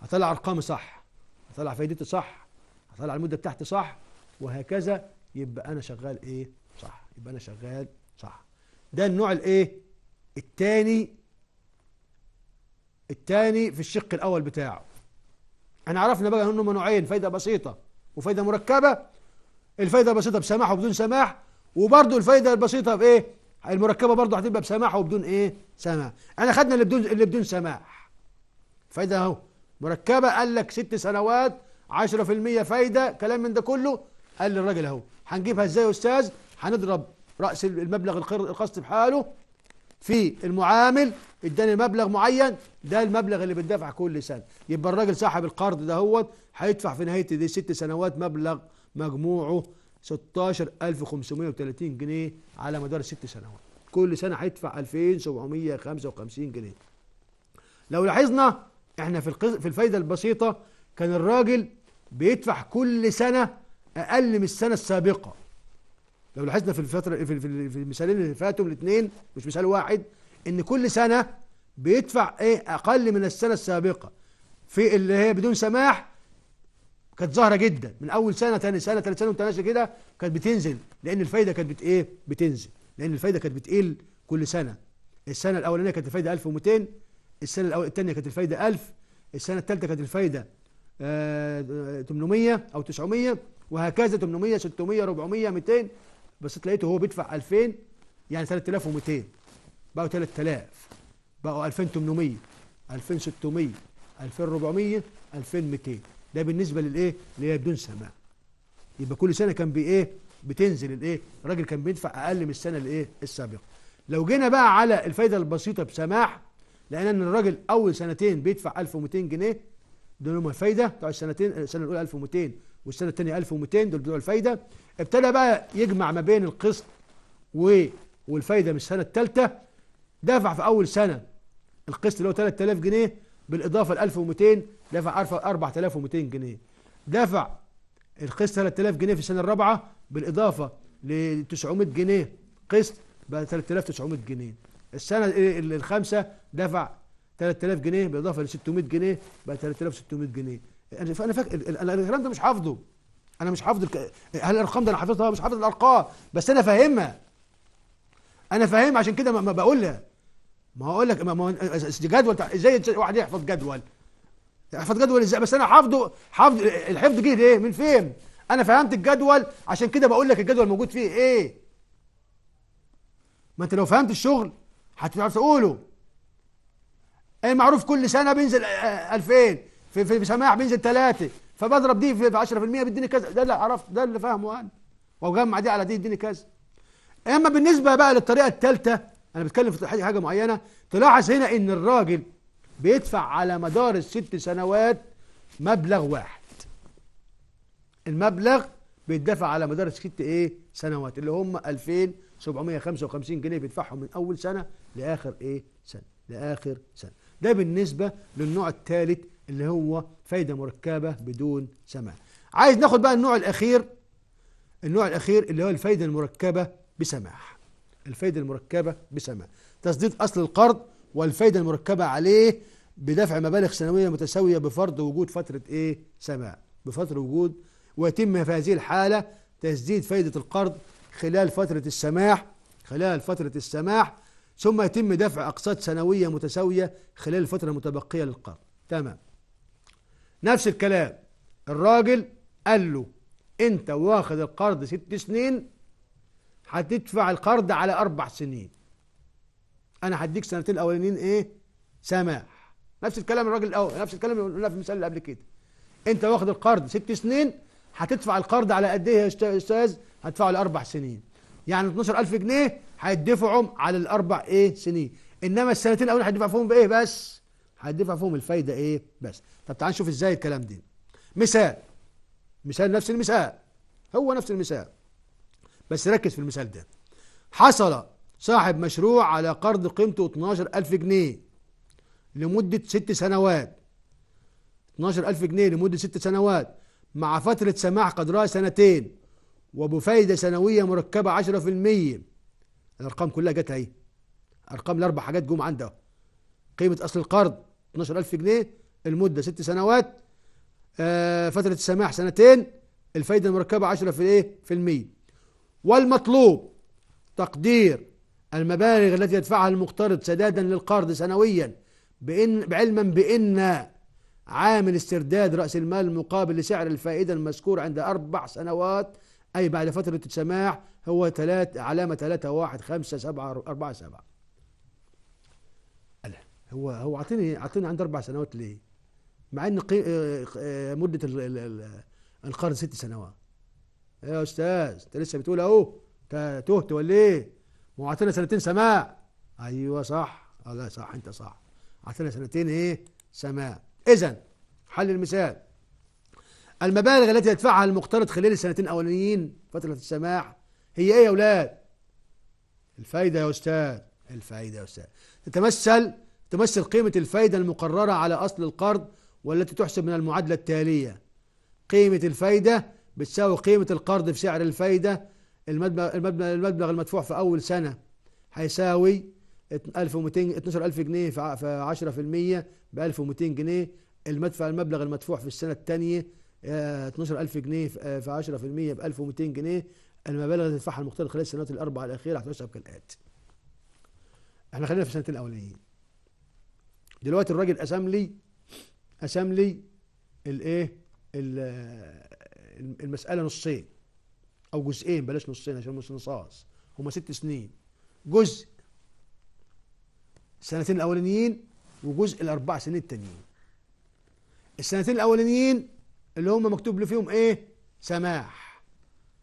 هطلع أرقامي صح هطلع فايدتي صح هطلع المدة بتاعتي صح وهكذا يبقى أنا شغال إيه صح يبقى أنا شغال صح ده النوع الإيه التاني التاني في الشق الأول بتاعه احنا عرفنا بقى ان نوعين فايده بسيطه وفايده مركبه الفايده بسيطة بسماح وبدون سماح وبرضه الفايده البسيطه في ايه المركبه برضه هتبقى بسماح وبدون ايه سماح انا خدنا اللي بدون اللي بدون سماح فايده اهو مركبه قال لك ست سنوات 10% فايده كلام من ده كله قال للراجل اهو هنجيبها ازاي يا استاذ هنضرب راس المبلغ القسط بحاله في المعامل اداني مبلغ معين ده المبلغ اللي بتدفع كل سنه يبقى الراجل صاحب القرض دهوت هيدفع في نهايه دي ست سنوات مبلغ مجموعه 16530 جنيه على مدار الست سنوات كل سنه هيدفع 2755 جنيه لو لاحظنا احنا في في الفايده البسيطه كان الراجل بيدفع كل سنه اقل من السنه السابقه لو لاحظنا في الفتره في, في, في المثالين اللي فاتوا الاثنين مش مثال واحد ان كل سنه بيدفع ايه اقل من السنه السابقه في اللي هي بدون سماح كانت ظاهره جدا من اول سنه ثاني سنه ثالث سنه وانت ماشي كده كانت بتنزل لان الفايده كانت بت ايه بتنزل لان الفايده كانت بتقل كل سنه السنه الاولانيه كانت الفايده 1200 السنه الثانيه كانت الفايده 1000 السنه الثالثه كانت الفايده آه 800 او 900 وهكذا 800 600 400 200 بس لقيته هو بيدفع 2000 يعني 3200 بقوا 3000 بقوا 2800 2600 2400 2200 ده بالنسبه للايه اللي هي بدون سماء يبقى كل سنه كان بايه بتنزل الايه الراجل كان بيدفع اقل من السنه الايه السابقه لو جينا بقى على الفايده البسيطه بسماح لقينا ان الراجل اول سنتين بيدفع 1200 جنيه دول هم الفايده بتوع السنتين السنه الاولى 1200 والسنه الثانيه 1200 دول بتوع الفايده ابتدى بقى يجمع ما بين القسط و والفايده من السنه الثالثه دفع في اول سنه القسط اللي هو 3000 جنيه بالإضافة ل 1200 دفع 4200 جنيه دفع القسط 3000 جنيه في السنة الرابعة بالإضافة ل 900 جنيه قسط بقى 3900 جنيه السنة الخامسة دفع 3000 جنيه بالإضافة ل 600 جنيه بقى 3600 جنيه يعني أنا فاكر أنا الكلام ده مش حافظه أنا مش حافظ هل الأرقام ده أنا حافظها مش حافظ الأرقام بس أنا فاهمها أنا فاهمها عشان كده ما بقولها ما اقول لك ما آه، آه، آه، جدول ازاي واحد يحفظ جدول يحفظ جدول ازاي بس انا حافظه حافظ الحفظ جه ايه من فين انا فهمت الجدول عشان كده بقول لك الجدول موجود فيه ايه ما انت لو فهمت الشغل هتعرف تقوله المعروف كل سنه بينزل 2000 في في سماح بينزل 3 فبضرب دي في 10% بيديني كذا ده اللي عرفت ده اللي فاهمه انا واجمع دي على دي يديني كذا اما بالنسبه بقى للطريقه الثالثه انا بتكلم في حاجه معينه تلاحظ هنا ان الراجل بيدفع على مدار الست سنوات مبلغ واحد المبلغ بيدفع على مدار الست ايه سنوات اللي هم 2755 جنيه بيدفعهم من اول سنه لاخر ايه سنه لاخر سنه ده بالنسبه للنوع الثالث اللي هو فايده مركبه بدون سماح عايز ناخد بقى النوع الاخير النوع الاخير اللي هو الفايده المركبه بسماح الفايدة المركبة بسماء تسديد أصل القرض والفايدة المركبة عليه بدفع مبالغ سنوية متساوية بفرض وجود فترة إيه سماء بفترة وجود ويتم في هذه الحالة تسديد فايدة القرض خلال فترة السماح خلال فترة السماح ثم يتم دفع أقساط سنوية متساوية خلال الفترة المتبقية للقرض تمام نفس الكلام الراجل قال له أنت واخد القرض ست سنين هتدفع القرض على أربع سنين أنا هديك سنتين الأولانيين إيه سماح نفس الكلام الراجل الأول نفس الكلام اللي قلنا في المثال اللي قبل كده أنت واخد القرض ست سنين هتدفع القرض على قد إيه يا أستاذ هتدفعه لأربع سنين يعني 12000 جنيه هيدفعهم على الأربع إيه سنين إنما السنتين الأولانيين هتدفع فيهم بإيه بس هتدفع فيهم الفايدة إيه بس طب تعال نشوف إزاي الكلام ده مثال مثال نفس المثال هو نفس المثال بس ركز في المثال ده حصل صاحب مشروع على قرض قيمته 12000 جنيه لمدة ست سنوات 12000 جنيه لمدة ست سنوات مع فترة سماح قدرها سنتين وبفايدة سنوية مركبة 10% الأرقام كلها جت أهي أرقام الأربع حاجات جم عندها قيمة أصل القرض 12000 جنيه المدة ست سنوات آه فترة السماح سنتين الفايدة المركبة 10 في إيه؟ في المية والمطلوب تقدير المبالغ التي يدفعها المقترض سدادا للقرض سنويا بإن علما بأن عامل استرداد رأس المال المقابل لسعر الفائدة المذكور عند أربع سنوات أي بعد فترة السماح هو ثلاث علامة ثلاثة واحد خمسة سبعة أربعة سبعة هو هو أعطيني أعطيني عند أربع سنوات ليه؟ مع إن آه، آه، مدة القرض ست سنوات ايه يا استاذ انت لسه بتقول اهو انت تهت ولا ايه؟ ما عطينا سنتين سماع ايوه صح آه لا صح انت صح عطينا سنتين ايه؟ سماع اذا حل المثال المبالغ التي يدفعها المقترض خلال السنتين الاولانيين فتره السماع هي ايه يا اولاد؟ الفايده يا استاذ الفايده يا استاذ تتمثل تمثل قيمه الفايده المقرره على اصل القرض والتي تحسب من المعادله التاليه قيمه الفايده بتساوي قيمة القرض في سعر الفايدة المبلغ المبلغ المدفوع في أول سنة هيساوي 1200 12000 جنيه في 10% ب 1200 جنيه المدفع المبلغ المدفوع في السنة الثانية 12000 آه، جنيه في 10% ب 1200 جنيه المبالغ اللي تدفعها المقترض خلال السنوات الأربعة الأخيرة هتحسب كالآتي احنا خلينا في السنتين الأولانيين دلوقتي الراجل قسم لي قسم لي الايه المسألة نصين أو جزئين بلاش نصين عشان مش نصاص هما ست سنين جزء السنتين الأولانيين وجزء الأربع سنين التانيين السنتين الأولانيين اللي هم مكتوب له فيهم إيه سماح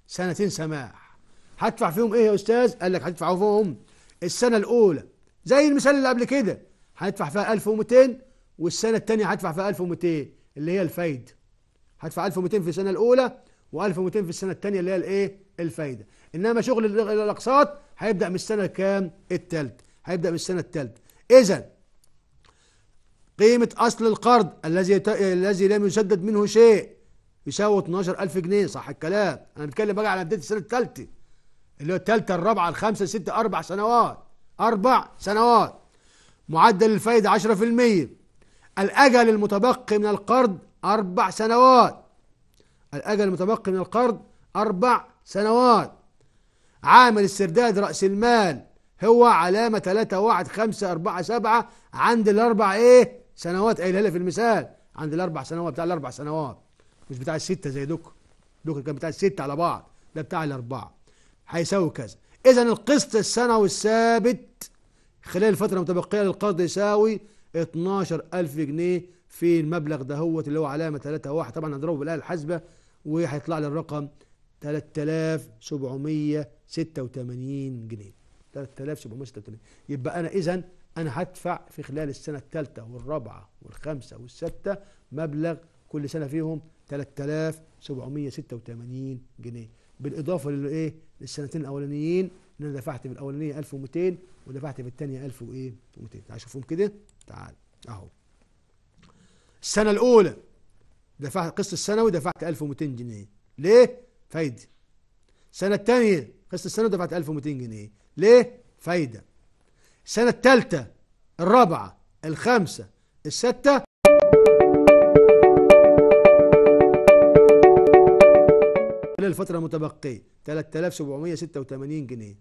سنتين سماح هدفع فيهم إيه يا أستاذ قال لك هدفع فيهم السنة الأولى زي المثال اللي قبل كده هدفع فيها 1200 والسنة الثانيه هدفع فيها 1200 اللي هي الفايدة هدفع 1200 في السنه الاولى و1200 في السنه الثانيه اللي هي الايه الفايده انما شغل الاقساط هيبدا من السنه كام الثالثه هيبدا من السنه الثالثه اذا قيمه اصل القرض الذي يت... الذي لم يسدد منه شيء يساوي 12000 جنيه صح الكلام انا بتكلم بقى على بدايه السنه الثالثه اللي هو الثالثه الرابعه الخامسه السته اربع سنوات اربع سنوات معدل الفايده 10% الاجل المتبقي من القرض أربع سنوات الأجل المتبقي من القرض أربع سنوات عامل استرداد رأس المال هو علامة تلاتة واحد خمسة أربعة سبعة عند الأربع إيه سنوات قايلها لها في المثال عند الأربع سنوات بتاع الأربع سنوات مش بتاع الستة زي دوك دوك كان بتاع الستة على بعض ده بتاع الأربعة هيساوي كذا إذا القسط السنوي الثابت خلال الفترة المتبقية للقرض يساوي 12000 جنيه في المبلغ دهوت اللي هو علامة 3 واحد طبعا هضربه بالآلة الحاسبة وهيطلع لي الرقم 3786 جنيه 3786 يبقى أنا إذا أنا هدفع في خلال السنة الثالثة والرابعة والخامسة والستة مبلغ كل سنة فيهم 3786 جنيه بالإضافة للإيه للسنتين الأولانيين إن أنا دفعت في الأولانية 1200 ودفعت في الثانية 1200 تعال شوفهم كده تعال أهو السنة الأولى دفعت قسط السنوي دفعت 1200 جنيه ليه؟ فايدة السنة الثانية قسط السنوي دفعت 1200 جنيه ليه؟ فايدة السنة الثالثة الرابعة الخامسة الستة خلال الفترة المتبقية 3786 جنيه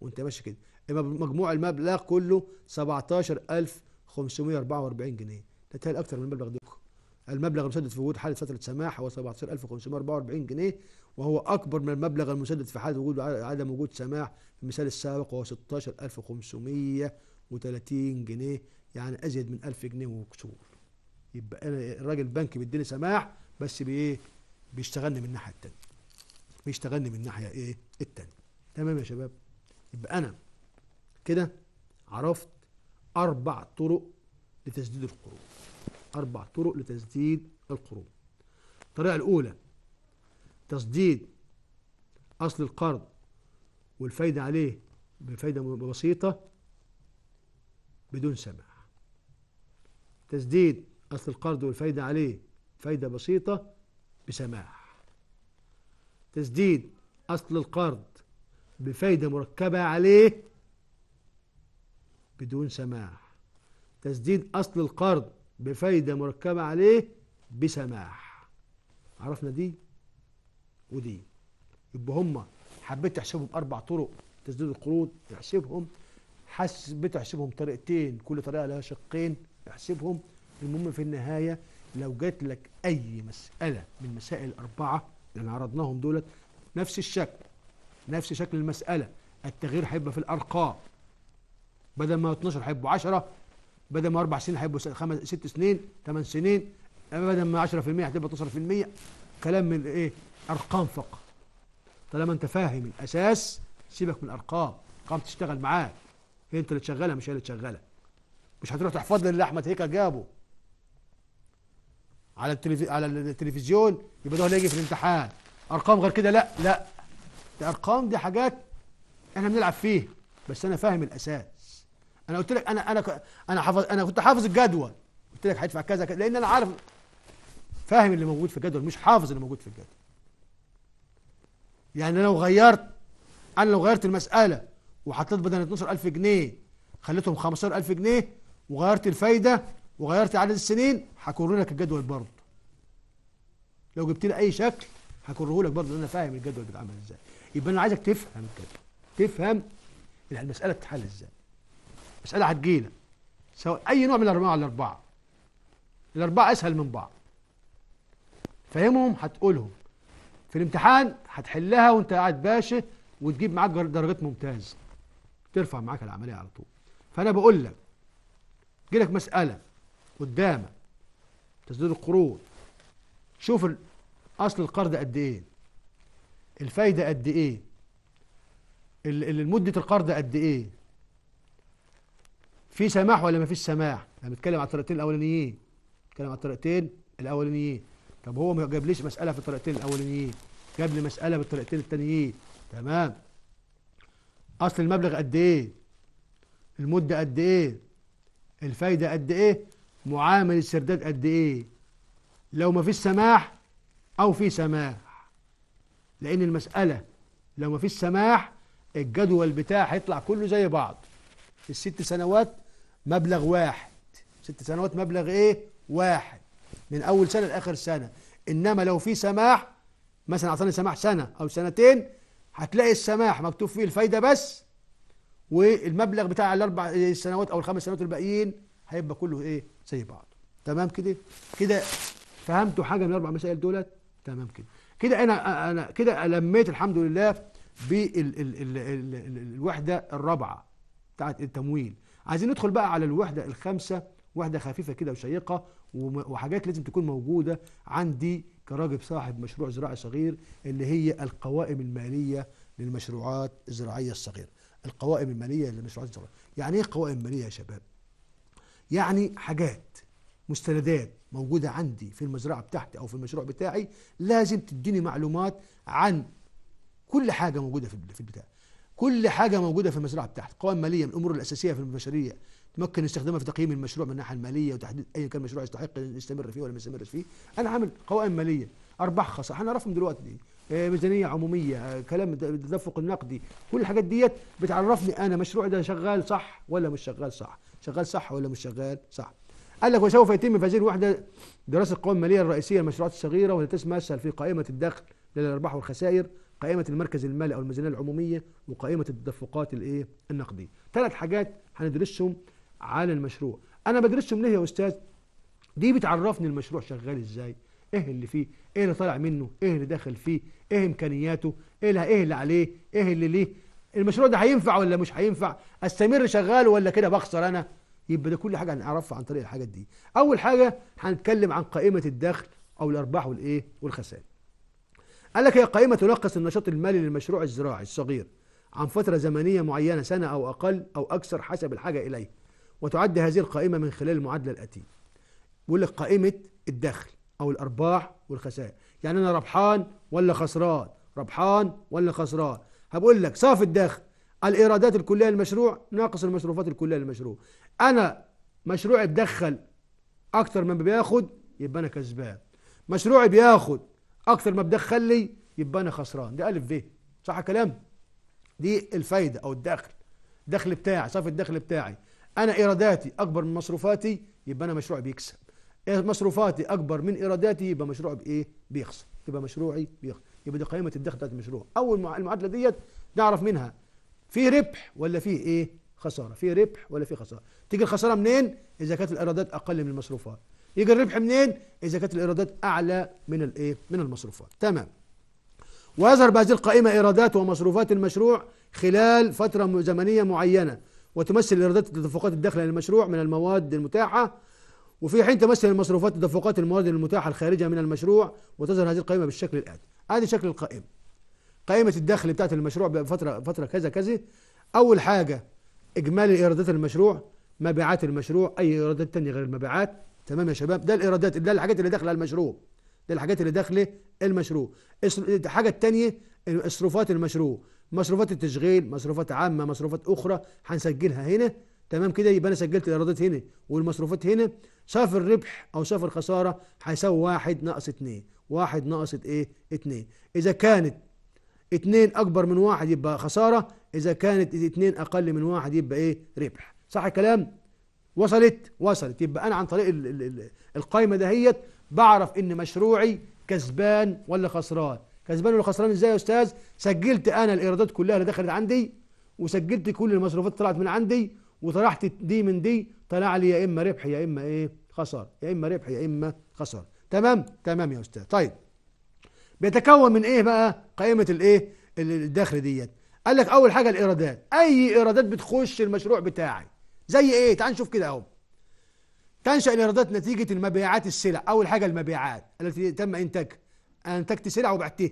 وانت ماشي كده مجموع المبلغ كله 17544 جنيه نتهيألي أكثر من المبلغ ده المبلغ المسدد في وجود حالة فترة سماح هو 17544 جنيه وهو أكبر من المبلغ المسدد في حالة وجود عدم وجود سماح في المثال السابق وهو 16530 جنيه يعني أزيد من 1000 جنيه وكسور يبقى أنا الراجل البنك بيديني سماح بس بإيه بيشتغلني من الناحية التانية بيشتغلني من الناحية إيه التانية تمام يا شباب يبقى أنا كده عرفت أربع طرق لتسديد القروض أربع طرق لتسديد القروض الطريقة الأولى تسديد أصل القرض والفايدة عليه بفايدة بسيطة بدون سماح تسديد أصل القرض والفايدة عليه فايدة بسيطة بسماح تسديد أصل القرض بفايدة مركبة عليه بدون سماح تسديد أصل القرض بفايدة مركبة عليه بسماح عرفنا دي ودي يبقى هما حبيت تحسبهم أربع طرق تسديد القروض احسبهم حبيت تحسبهم طريقتين كل طريقة لها شقين احسبهم المهم في النهاية لو جات لك أي مسألة من مسائل الأربعة اللي عرضناهم دولت نفس الشكل نفس شكل المسألة التغيير هيبقى في الأرقام بدل ما 12 هيبقوا 10 بدل ما اربع سنين هيبقوا خمس ست سنين ثمان سنين يعني بدل ما 10% هتبقى 12% كلام من ايه ارقام فقط طالما انت فاهم الاساس سيبك من الارقام قام تشتغل معاك هي انت اللي تشغلها مش هي اللي تشغلها مش هتروح تحفظ لي اللي احمد هيك جابه على التلفزيون على التلفزيون يبقى ده اللي يجي في الامتحان ارقام غير كده لا لا الارقام دي حاجات احنا بنلعب فيها بس انا فاهم الاساس انا قلت لك انا انا انا حافظ انا كنت حافظ الجدول قلت لك هيدفع كذا كذا لان انا عارف فاهم اللي موجود في الجدول مش حافظ اللي موجود في الجدول يعني انا لو غيرت انا لو غيرت المساله وحطيت بدل 12000 جنيه خليتهم 15000 جنيه وغيرت الفايده وغيرت عدد السنين هكرر لك الجدول برضه لو جبت لي اي شكل هكرره لك برضه انا فاهم الجدول بيتعمل ازاي يبقى انا عايزك تفهم الجدول تفهم المساله بتتحل ازاي مسألة هتجينا سواء أي نوع من الارباع الأربعة الأربعة أسهل من بعض فهمهم هتقولهم في الامتحان هتحلها وأنت قاعد باشا وتجيب معاك درجات ممتازة ترفع معاك العملية على طول فأنا بقول لك جيلك مسألة قدامك تسديد القروض شوف أصل القرض قد إيه الفايدة قد إيه المدة القرض قد إيه في سماح ولا ما فيش سماح احنا بنتكلم على الطريقتين الاولانيين بنتكلم على الطريقتين الاولانيين طب هو ما جابليش مساله في الطريقتين الاولانيين جاب لي مساله في الطريقتين التانيين تمام اصل المبلغ قد ايه المده قد ايه الفايده قد ايه معامل السرداد قد ايه لو ما فيش سماح او في سماح لان المساله لو ما فيش سماح الجدول بتاعه هيطلع كله زي بعض الست سنوات مبلغ واحد ست سنوات مبلغ ايه واحد من اول سنه لاخر سنه انما لو في سماح مثلا اعطاني سماح سنه او سنتين هتلاقي السماح مكتوب فيه الفايده بس والمبلغ بتاع الاربع سنوات او الخمس سنوات الباقيين هيبقى كله ايه زي بعض تمام كده كده فهمتوا حاجه من الاربع مسائل دولت تمام كده كده انا انا كده لميت الحمد لله بالوحده الرابعه بتاعت التمويل عايزين ندخل بقى على الوحدة الخامسة وحدة خفيفة كده وشيقة وحاجات لازم تكون موجودة عندي كراجل صاحب مشروع زراعي صغير اللي هي القوائم المالية للمشروعات الزراعية الصغيرة القوائم المالية للمشروعات الزراعية يعني ايه قوائم مالية يا شباب يعني حاجات مستندات موجودة عندي في المزرعة بتاعتي أو في المشروع بتاعي لازم تديني معلومات عن كل حاجة موجودة في البتاع كل حاجه موجوده في المزرعه بتاعتك قوائم ماليه من الامور الاساسيه في البشريه تمكن استخدامها في تقييم المشروع من الناحيه الماليه وتحديد اي كان مشروع يستحق يستمر فيه ولا ما يستمرش فيه انا عامل قوائم ماليه ارباح خاصه هنعرفهم دلوقتي آه، ميزانيه عموميه آه، كلام التدفق النقدي كل الحاجات ديت بتعرفني انا مشروعي ده شغال صح ولا مش شغال صح شغال صح ولا مش شغال صح قال لك وسوف يتم في هذه الوحده دراسه القوائم الماليه الرئيسيه للمشروعات الصغيره والتي تتمثل في قائمه الدخل للارباح والخسائر قائمه المركز المالي او الميزانيه العموميه وقائمه التدفقات الايه النقديه ثلاث حاجات هندرسهم على المشروع انا بدرسهم ليه يا استاذ دي بتعرفني المشروع شغال ازاي ايه اللي فيه ايه اللي طالع منه ايه اللي داخل فيه ايه امكانياته ايه اللي ايه اللي عليه ايه اللي ليه المشروع ده هينفع ولا مش هينفع استمر شغال ولا كده بخسر انا يبقى ده كل حاجه هنعرفها عن طريق الحاجات دي اول حاجه هنتكلم عن قائمه الدخل او الارباح والايه والخسائر قال لك هي قائمة تلخص النشاط المالي للمشروع الزراعي الصغير عن فترة زمنية معينة سنة أو أقل أو أكثر حسب الحاجة إليه وتعد هذه القائمة من خلال المعادلة الآتية بيقول لك قائمة الدخل أو الأرباح والخسائر يعني أنا ربحان ولا خسران ربحان ولا خسران هبقول لك صافي الدخل الإيرادات الكلية للمشروع ناقص المصروفات الكلية للمشروع أنا مشروعي اتدخل أكثر من بياخد يبقى أنا كسبان مشروعي بياخد اكثر ما بدخل لي يبقى انا خسران ده الف ب صح كلام دي الفايده او الدخل الدخل بتاعي صافي الدخل بتاعي انا ايراداتي اكبر من مصروفاتي يبقى انا مشروعي بيكسب إيه مصروفاتي اكبر من ايراداتي يبقى مشروعي بايه بيخسر يبقى مشروعي بيخسر يبقى دي قائمه الدخل بتاعت المشروع اول المعادله ديت نعرف منها في ربح ولا في ايه خساره في ربح ولا في خساره تيجي الخساره منين اذا كانت الايرادات اقل من المصروفات يجي الربح منين اذا كانت الايرادات اعلى من الايه من المصروفات تمام ويظهر بهذه القائمه ايرادات ومصروفات المشروع خلال فتره زمنيه معينه وتمثل ايرادات تدفقات الدخل للمشروع من المواد المتاحه وفي حين تمثل المصروفات تدفقات المواد المتاحه الخارجه من المشروع وتظهر هذه القائمه بالشكل الاتي ادي شكل القائمه قائمه الدخل بتاعه المشروع بفتره فتره كذا كذا اول حاجه اجمالي ايرادات المشروع مبيعات المشروع اي ايرادات تانية غير المبيعات تمام يا شباب ده الايرادات ده الحاجات اللي داخله المشروع ده الحاجات اللي داخله المشروع الحاجه الثانيه مصروفات المشروع مصروفات التشغيل مصروفات عامه مصروفات اخرى هنسجلها هنا تمام كده يبقى انا سجلت الايرادات هنا والمصروفات هنا صافي الربح او صافي الخساره هيساوي واحد ناقص 2 واحد ناقص ايه 2 اذا كانت اثنين اكبر من واحد يبقى خساره اذا كانت اثنين اقل من واحد يبقى ايه ربح صح الكلام وصلت وصلت يبقى انا عن طريق القايمه دهيت بعرف ان مشروعي كسبان ولا خسران كسبان ولا خسران ازاي يا استاذ سجلت انا الايرادات كلها اللي دخلت عندي وسجلت كل المصروفات طلعت من عندي وطرحت دي من دي طلع لي يا اما ربح يا اما ايه خساره يا اما ربح يا اما خساره تمام تمام يا استاذ طيب بيتكون من ايه بقى قائمه الايه الدخل ديت قال لك اول حاجه الايرادات اي ايرادات بتخش المشروع بتاعي زي ايه تعال نشوف كده اهو تنشأ الإيرادات نتيجة المبيعات السلع أول حاجة المبيعات التي تم إنتاجها أنتجت سلع وبعتها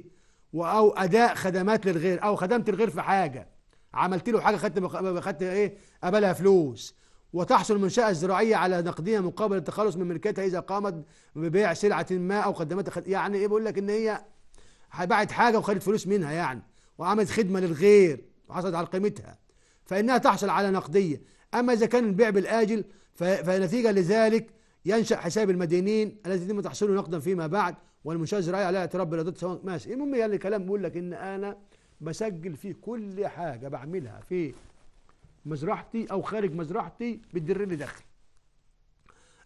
أو أداء خدمات للغير أو خدمت الغير في حاجة عملت له حاجة خدت خدت إيه قبلها فلوس وتحصل المنشأة الزراعية على نقدها مقابل التخلص من ملكيتها إذا قامت ببيع سلعة ما أو خدمات خد... يعني إيه بقول لك إن هي باعت حاجة وخدت فلوس منها يعني وعملت خدمة للغير وحصلت على قيمتها فإنها تحصل على نقدية أما إذا كان البيع بالآجل فنتيجة لذلك ينشأ حساب المدينين الذي يتم تحصيله نقدا فيما بعد والمنشأة الزراعية عليها اعتراف بلا ضد ماشي المهم يعني الكلام بيقول لك إن أنا بسجل في كل حاجة بعملها في مزرعتي أو خارج مزرعتي بتدر لي دخل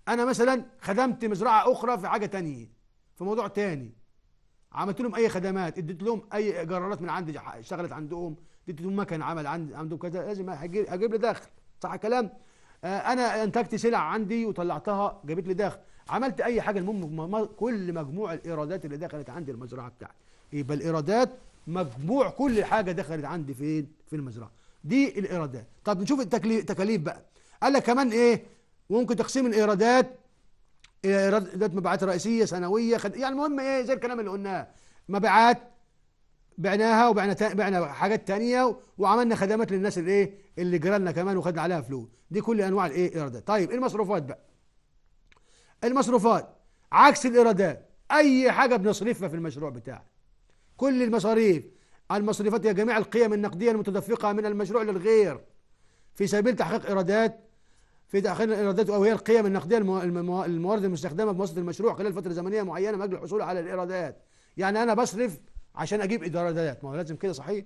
أنا مثلا خدمت مزرعة أخرى في حاجة تانية في موضوع تاني عملت لهم اي خدمات اديت لهم اي قرارات من عندي اشتغلت عندهم اديت لهم مكان عمل عندهم كذا لازم اجيب لي دخل صح كلام آه، انا انتجت سلع عندي وطلعتها جابت لي دخل عملت اي حاجه المهم كل مجموع الايرادات اللي دخلت عندي المزرعه بتاعتي يبقى الايرادات مجموع كل حاجه دخلت عندي فين في المزرعه دي الايرادات طب نشوف التكاليف بقى قال لك كمان ايه ممكن تقسيم الايرادات ايرادات مبيعات رئيسيه سنويه خد... يعني المهم ايه زي الكلام اللي قلناه مبيعات بعناها وبعنا بعنا حاجات تانية وعملنا خدمات للناس اللي ايه اللي لنا كمان وخدنا عليها فلوس دي كل انواع الايه الايرادات طيب المصروفات بقى المصروفات عكس الايرادات اي حاجه بنصرفها في المشروع بتاعنا كل المصاريف المصروفات هي جميع القيم النقديه المتدفقه من المشروع للغير في سبيل تحقيق ايرادات في تحقيق الايرادات او هي القيم النقديه الموارد المستخدمه بواسطه المشروع خلال فتره زمنيه معينه من اجل الحصول على الايرادات يعني انا بصرف عشان اجيب ايرادات ما هو لازم كده صحيح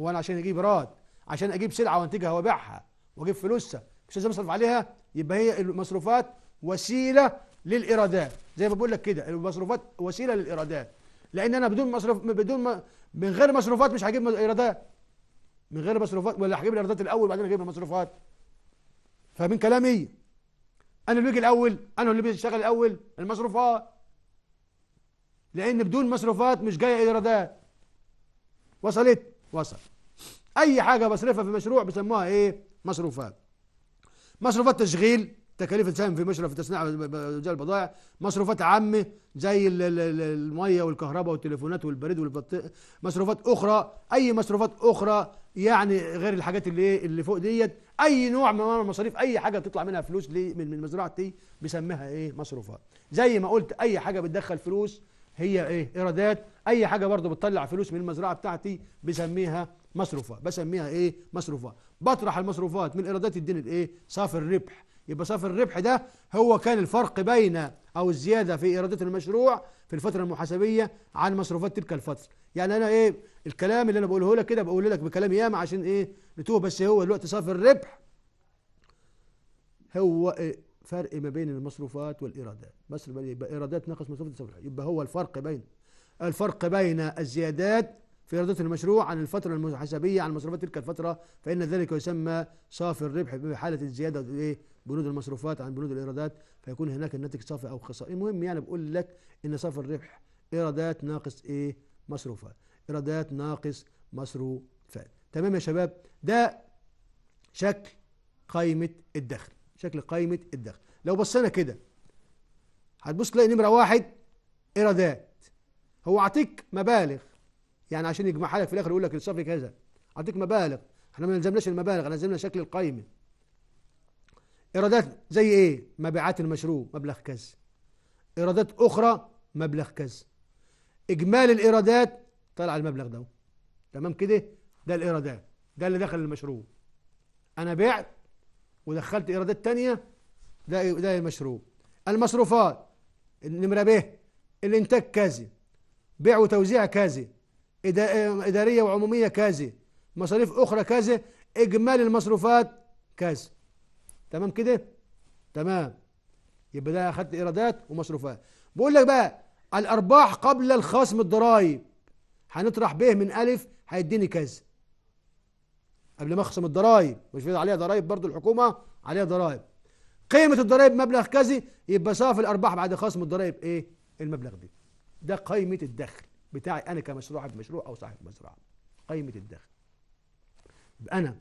هو انا عشان اجيب ايراد عشان اجيب سلعه وانتجها وابيعها واجيب فلوسها مش لازم اصرف عليها يبقى هي المصروفات وسيله للايرادات زي ما بقول لك كده المصروفات وسيله للايرادات لان انا بدون مصروف بدون ما من غير مصروفات مش هجيب ايرادات من غير مصروفات ولا هجيب الايرادات الاول وبعدين اجيب المصروفات فمن كلامي انا اللي بيجي الاول انا اللي بيشتغل الاول المصروفات لأن بدون مصروفات مش جاية إيرادات وصلت وصل أي حاجة بصرفها في مشروع بيسموها إيه مصروفات مصروفات تشغيل تكاليف السهم في مشروع في تصنيع وتجار البضائع مصروفات عامه زي الميه والكهرباء والتليفونات والبريد والبطيء مصروفات اخرى اي مصروفات اخرى يعني غير الحاجات اللي إيه؟ اللي فوق ديت اي نوع من انواع المصاريف اي حاجه بتطلع منها فلوس من المزرعه دي بسميها ايه مصروفات زي ما قلت اي حاجه بتدخل فلوس هي ايه ايرادات اي حاجه برضو بتطلع فلوس من المزرعه بتاعتي بسميها مصروفات بسميها ايه مصروفات بطرح المصروفات من ايرادات الدين الايه صافي الربح يبقى صافي الربح ده هو كان الفرق بين او الزياده في ايرادات المشروع في الفتره المحاسبيه عن مصروفات تلك الفتره يعني انا ايه الكلام اللي انا بقوله لك كده بقول لك بكلام ياما عشان ايه نتوه بس هو الوقت صافي الربح هو إيه فرق ما بين المصروفات والإيرادات بس يبقى إيرادات ناقص مصروفات تساوي يبقى هو الفرق بين الفرق بين الزيادات في إيرادات المشروع عن الفترة المحاسبية عن مصروفات تلك الفترة فإن ذلك يسمى صافي الربح بحالة الزيادة إيه بنود المصروفات عن بنود الإيرادات فيكون هناك الناتج صافي أو خسارة المهم يعني بقول لك إن صافي الربح إيرادات ناقص إيه مصروفات إيرادات ناقص مصروفات تمام يا شباب ده شكل قائمة الدخل شكل قائمة الدخل لو بصينا كده هتبص تلاقي نمرة واحد إيرادات هو عطيك مبالغ يعني عشان يجمعها لك في الآخر يقول لك الصافي كذا عطيك مبالغ احنا ما نلزمناش المبالغ احنا شكل القائمة إيرادات زي إيه؟ مبيعات المشروع مبلغ كذا إيرادات أخرى مبلغ كذا إجمالي الإيرادات طلع المبلغ ده تمام كده ده الإيرادات ده اللي دخل المشروع أنا بعت ودخلت ايرادات تانية ده ده المشروب المصروفات النمرة ب الانتاج كذا بيع وتوزيع كذا ادارية وعمومية كذا مصاريف اخرى كذا اجمالي المصروفات كذا تمام كده تمام يبقى ده اخدت ايرادات ومصروفات بقول لك بقى الارباح قبل الخصم الضرايب هنطرح به من الف هيديني كذا قبل ما اخصم الضرائب ويفرض عليها ضرائب برضو الحكومة عليها ضرائب قيمة الضرائب مبلغ كذا يبقى صافي الأرباح بعد خصم الضرائب إيه المبلغ ده ده قيمة الدخل بتاعي أنا كمشروع مشروع أو صاحب مزرعة قيمة الدخل يبقى أنا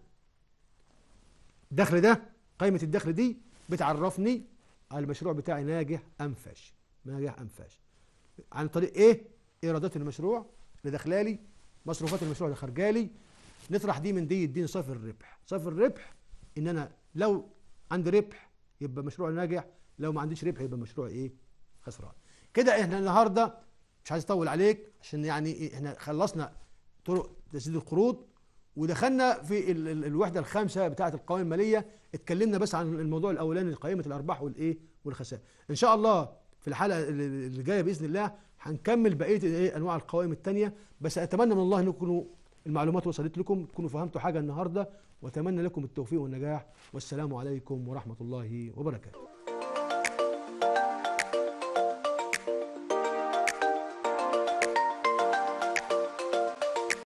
الدخل ده قيمة الدخل دي بتعرفني على المشروع بتاعي ناجح أم فاشل ناجح أم فاشل عن طريق إيه إيرادات المشروع اللي داخلالي مصروفات المشروع اللي خارجالي نطرح دي من دي يديني صافي الربح صافي الربح ان انا لو عندي ربح يبقى مشروع ناجح لو ما عنديش ربح يبقى مشروع ايه خسران كده احنا النهارده مش عايز اطول عليك عشان يعني إيه، احنا خلصنا طرق تسديد القروض ودخلنا في ال ال الوحده الخامسه بتاعه القوائم الماليه اتكلمنا بس عن الموضوع الاولاني قائمه الارباح والايه والخسائر ان شاء الله في الحلقه اللي جايه باذن الله هنكمل بقيه ايه انواع القوائم الثانيه بس اتمنى من الله انكم المعلومات وصلت لكم تكونوا فهمتوا حاجة النهاردة وأتمنى لكم التوفيق والنجاح والسلام عليكم ورحمة الله وبركاته